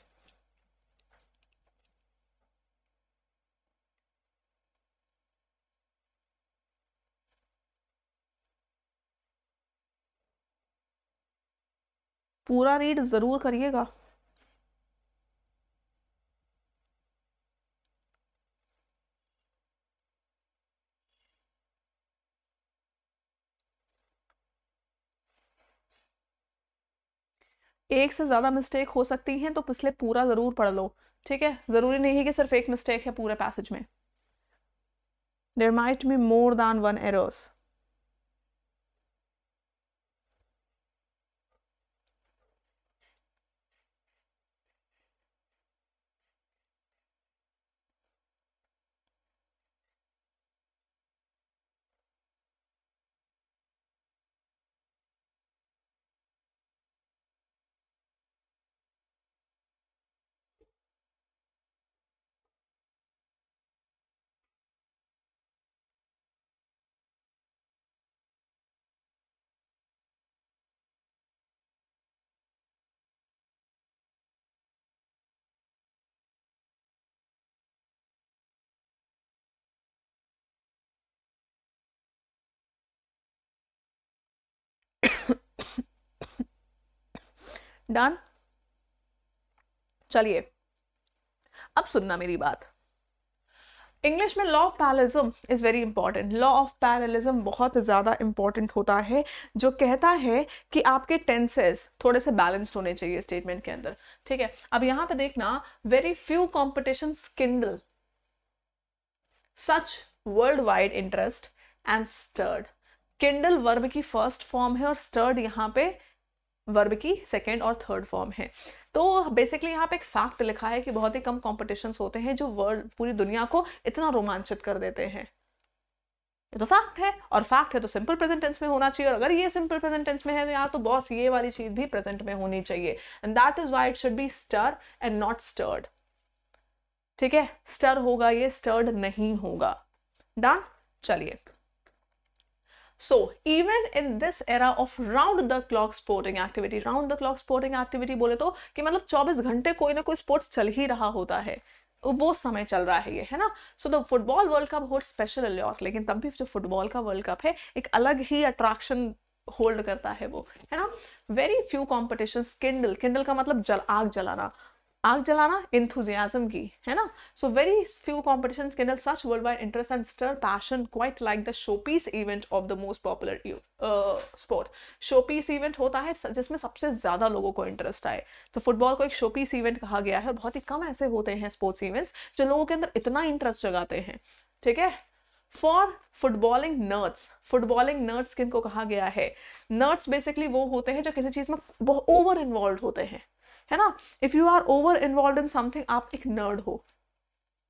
पूरा रीड ज़रूर करिएगा एक से ज़्यादा मिस्टेक हो सकती हैं तो पिछले पूरा ज़रूर पढ़ लो ठीक है ज़रूरी नहीं है कि सिर्फ एक मिस्टेक है पूरे पैसेज में there might be more than one errors done चलिए अब सुनना मेरी बात इंग्लिश में law of parallelism is very important law of parallelism बहुत ज़्यादा इंपॉर्टेंट होता है जो कहता है कि आपके टेंसेस थोड़े से बैलेंस्ड होने चाहिए स्टेटमेंट के अंदर ठीक है अब यहाँ पे देखना very few competition kindle such worldwide interest and stirred kindle verb की फर्स्ट फॉर्म है और स्टर्ड यहाँ पे वर्ब की सेकेंड और थर्ड फॉर्म है तो बेसिकली यहाँ पे एक फैक्ट लिखा है कि बहुत ही कम कॉम्पिटिशन होते हैं जो वर्ल्ड पूरी दुनिया को इतना रोमांचित कर देते हैं ये तो फैक्ट है और फैक्ट है तो सिंपल प्रेजेंट टेंस में होना चाहिए और अगर ये सिंपल प्रेजेंट टेंस में है तो यहाँ तो बॉस ये वाली चीज भी प्रेजेंट में होनी चाहिए and that is why it should be stir and not stirred ठीक है स्टर होगा ये स्टर्ड नहीं होगा डन चलिए So even in this era of round the clock sporting activity, round the clock sporting activity bole to ki matlab 24 ghante koi na koi sports chal hi raha hota hai वो समय चल रहा है ये है ना so the football world cup hold special allure लेकिन तब भी जो फुटबॉल का वर्ल्ड कप है एक अलग ही अट्रैक्शन होल्ड करता है वो है ना very few competition kindle kindle का मतलब जल आग जलाना आग जलाना इंथुजियाजम की है ना so very few competitions kindle such worldwide interest and stir passion quite like the showpiece event of the most popular e, uh, sport showpiece event होता है जिसमें सबसे ज़्यादा लोगों को इंटरेस्ट आए तो फुटबॉल को एक शोपीस इवेंट कहा गया है बहुत ही कम ऐसे होते हैं स्पोर्ट्स इवेंट्स जो लोगों के अंदर इतना इंटरेस्ट जगाते हैं ठीक है for footballing nerds footballing nerds को कहा गया है नर्ड्स बेसिकली वो होते हैं जो किसी चीज़ में ओवर इन्वॉल्व होते हैं है ना if you are over involve in something आप एक नर्ड हो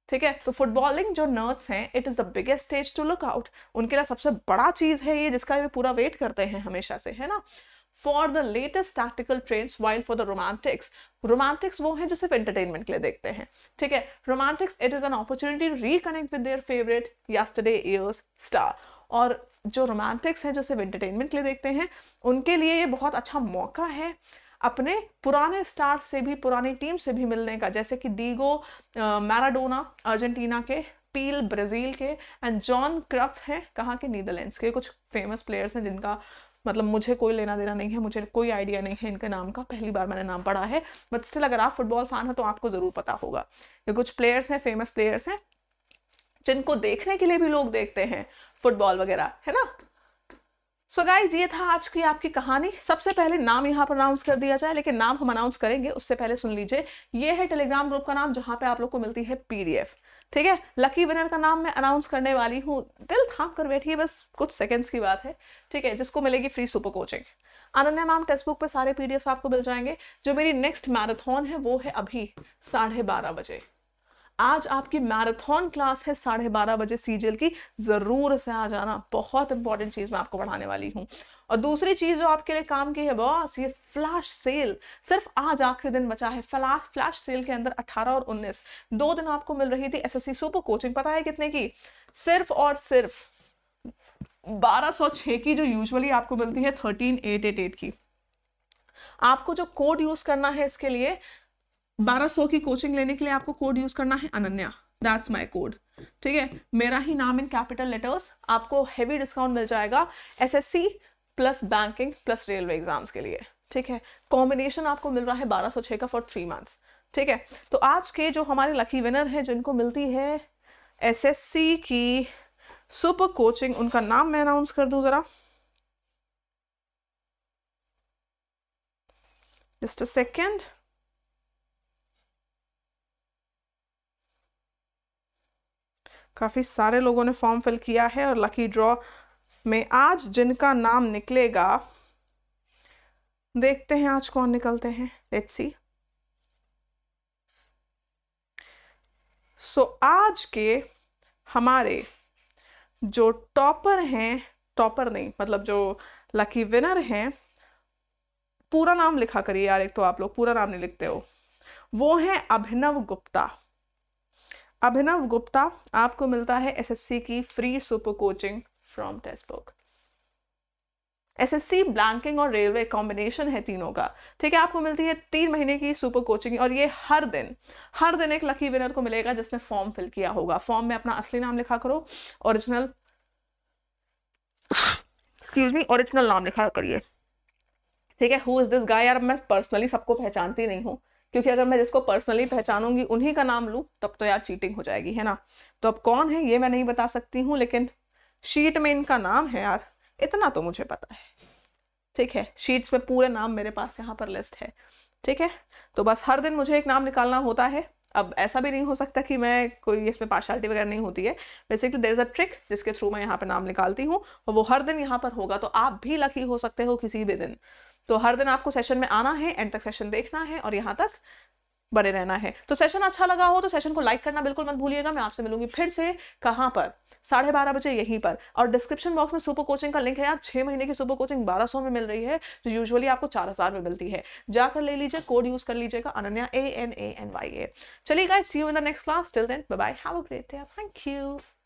ठीक है तो फुटबॉलिंग जो नर्ड्स हैं it is the biggest stage to look out उनके लिए सबसे बड़ा चीज़ है ये जिसका ये पूरा वेट करते हैं हमेशा से है ना for the latest tactical trends while for the romantics romantics वो हैं जो सिर्फ एंटरटेनमेंट के लिए देखते हैं ठीक है romantics it is an opportunity reconnect with their favourite yesterday years star और जो रोमांटिक्स हैं जो सिर्फ एंटरटेनमेंट के लिए देखते हैं उनके लिए ये बहुत अच्छा मौका है अपने पुराने स्टार्स से भी पुरानी टीम से भी मिलने का जैसे कि डीगो मैराडोना अर्जेंटीना के पील ब्राज़ील के एंड जॉन क्रफ हैं कहाँ के नीदरलैंड्स के कुछ फेमस प्लेयर्स हैं जिनका मतलब मुझे कोई लेना देना नहीं है मुझे कोई आइडिया नहीं है इनके नाम का पहली बार मैंने नाम पढ़ा है बट स्टिल अगर आप फुटबॉल फ़ान हो तो आपको ज़रूर पता होगा ये कुछ प्लेयर्स हैं फेमस प्लेयर्स हैं जिनको देखने के लिए भी लोग देखते हैं फुटबॉल वगैरह है ना सो so गाइज ये था आज की आपकी कहानी सबसे पहले नाम यहाँ पर अनाउंस कर दिया जाए लेकिन नाम हम अनाउंस करेंगे उससे पहले सुन लीजिए ये है टेलीग्राम ग्रुप का नाम जहाँ पे आप लोग को मिलती है पीडीएफ ठीक है लकी विनर का नाम मैं अनाउंस करने वाली हूँ दिल थाम कर बैठी है बस कुछ सेकेंड्स की बात है ठीक है जिसको मिलेगी free super coaching Ananya ma'am Testbook पर सारे पी आपको मिल जाएंगे जो मेरी नेक्स्ट मैराथन है वो है अभी साढ़े बारह बजे आज आपकी मैराथन क्लास है साढ़े बारह बजे सीजीएल की ज़रूर से आ जाना बहुत इंपॉर्टेंट चीज़ मैं आपको पढ़ाने वाली हूँ और दूसरी चीज़ जो आपके लिए काम की है बॉस ये फ्लैश सेल सिर्फ आज आखिरी दिन बचा है फ्लैश फ्लैश सेल के अंदर 18 और 19 दो दिन आपको मिल रही थी एसएससी सुपर कोचिंग पता है कितने की सिर्फ और सिर्फ 1206 की जो यूजुअली आपको मिलती है 13888 की आपको जो कोड यूज करना है इसके लिए 1200 की कोचिंग लेने के लिए आपको कोड यूज करना है अनन्या दैट्स माय कोड ठीक है मेरा ही नाम इन कैपिटल लेटर्स आपको हैवी डिस्काउंट मिल जाएगा SSC plus banking plus railway exams के लिए ठीक है कॉम्बिनेशन आपको मिल रहा है 1206 का फॉर थ्री मंथ्स ठीक है तो आज के जो हमारे लकी विनर हैं जिनको मिलती है एस की सुपर कोचिंग उनका नाम मैं अनाउंस कर दू जरा जस्ट अ सेकेंड काफ़ी सारे लोगों ने फॉर्म फिल किया है और लकी ड्रॉ में आज जिनका नाम निकलेगा देखते हैं आज कौन निकलते हैं लेट्स सी सो आज के हमारे जो टॉपर हैं टॉपर नहीं मतलब जो लकी विनर हैं पूरा नाम लिखा करिए यार एक तो आप लोग पूरा नाम नहीं लिखते हो वो हैं अभिनव गुप्ता अभिनव गुप्ता आपको मिलता है एसएससी की free super coaching from Testbook SSC banking और रेलवे कॉम्बिनेशन है तीनों का ठीक है आपको मिलती है तीन महीने की सुपर कोचिंग और ये हर दिन हर दिन एक लकी विनर को मिलेगा जिसने फॉर्म फिल किया होगा फॉर्म में अपना असली नाम लिखा करो ओरिजिनल एक्सक्यूज मी ओरिजिनल नाम लिखा करिए ठीक है हु इज दिस गाय यार मैं पर्सनली सबको पहचानती नहीं हूँ क्योंकि अगर मैं जिसको पर्सनली पहचानूंगी उन्हीं का नाम लूँ तब तो यार चीटिंग हो जाएगी है ना तो अब कौन है ये मैं नहीं बता सकती हूँ लेकिन शीट में इनका नाम है यार इतना तो मुझे पता है ठीक है शीट्स में पूरे नाम मेरे पास यहाँ पर लिस्ट है ठीक है तो बस हर दिन मुझे एक नाम निकालना होता है अब ऐसा भी नहीं हो सकता कि मैं कोई इसमें पार्शालिटी वगैरह नहीं होती है basically there is a trick जिसके थ्रू मैं यहाँ पर नाम निकालती हूँ और वो हर दिन यहाँ पर होगा तो आप भी लकी हो सकते हो किसी भी दिन तो हर दिन आपको सेशन में आना है एंड तक सेशन देखना है और यहाँ तक बने रहना है तो सेशन अच्छा लगा हो तो सेशन को लाइक करना बिल्कुल मत भूलिएगा मैं आपसे मिलूंगी फिर से कहाँ पर साढ़े बारह बजे यहीं पर और डिस्क्रिप्शन बॉक्स में सुपर कोचिंग का लिंक है यार छह महीने की सुपर कोचिंग बारह सौ में मिल रही है जो तो यूजुअली आपको चार हज़ार में मिलती है जाकर ले लीजिए कोड यूज़ कर लीजिएगा Ananya A N A N Y A चलिए guys see you in the next class till then bye have a great day thank you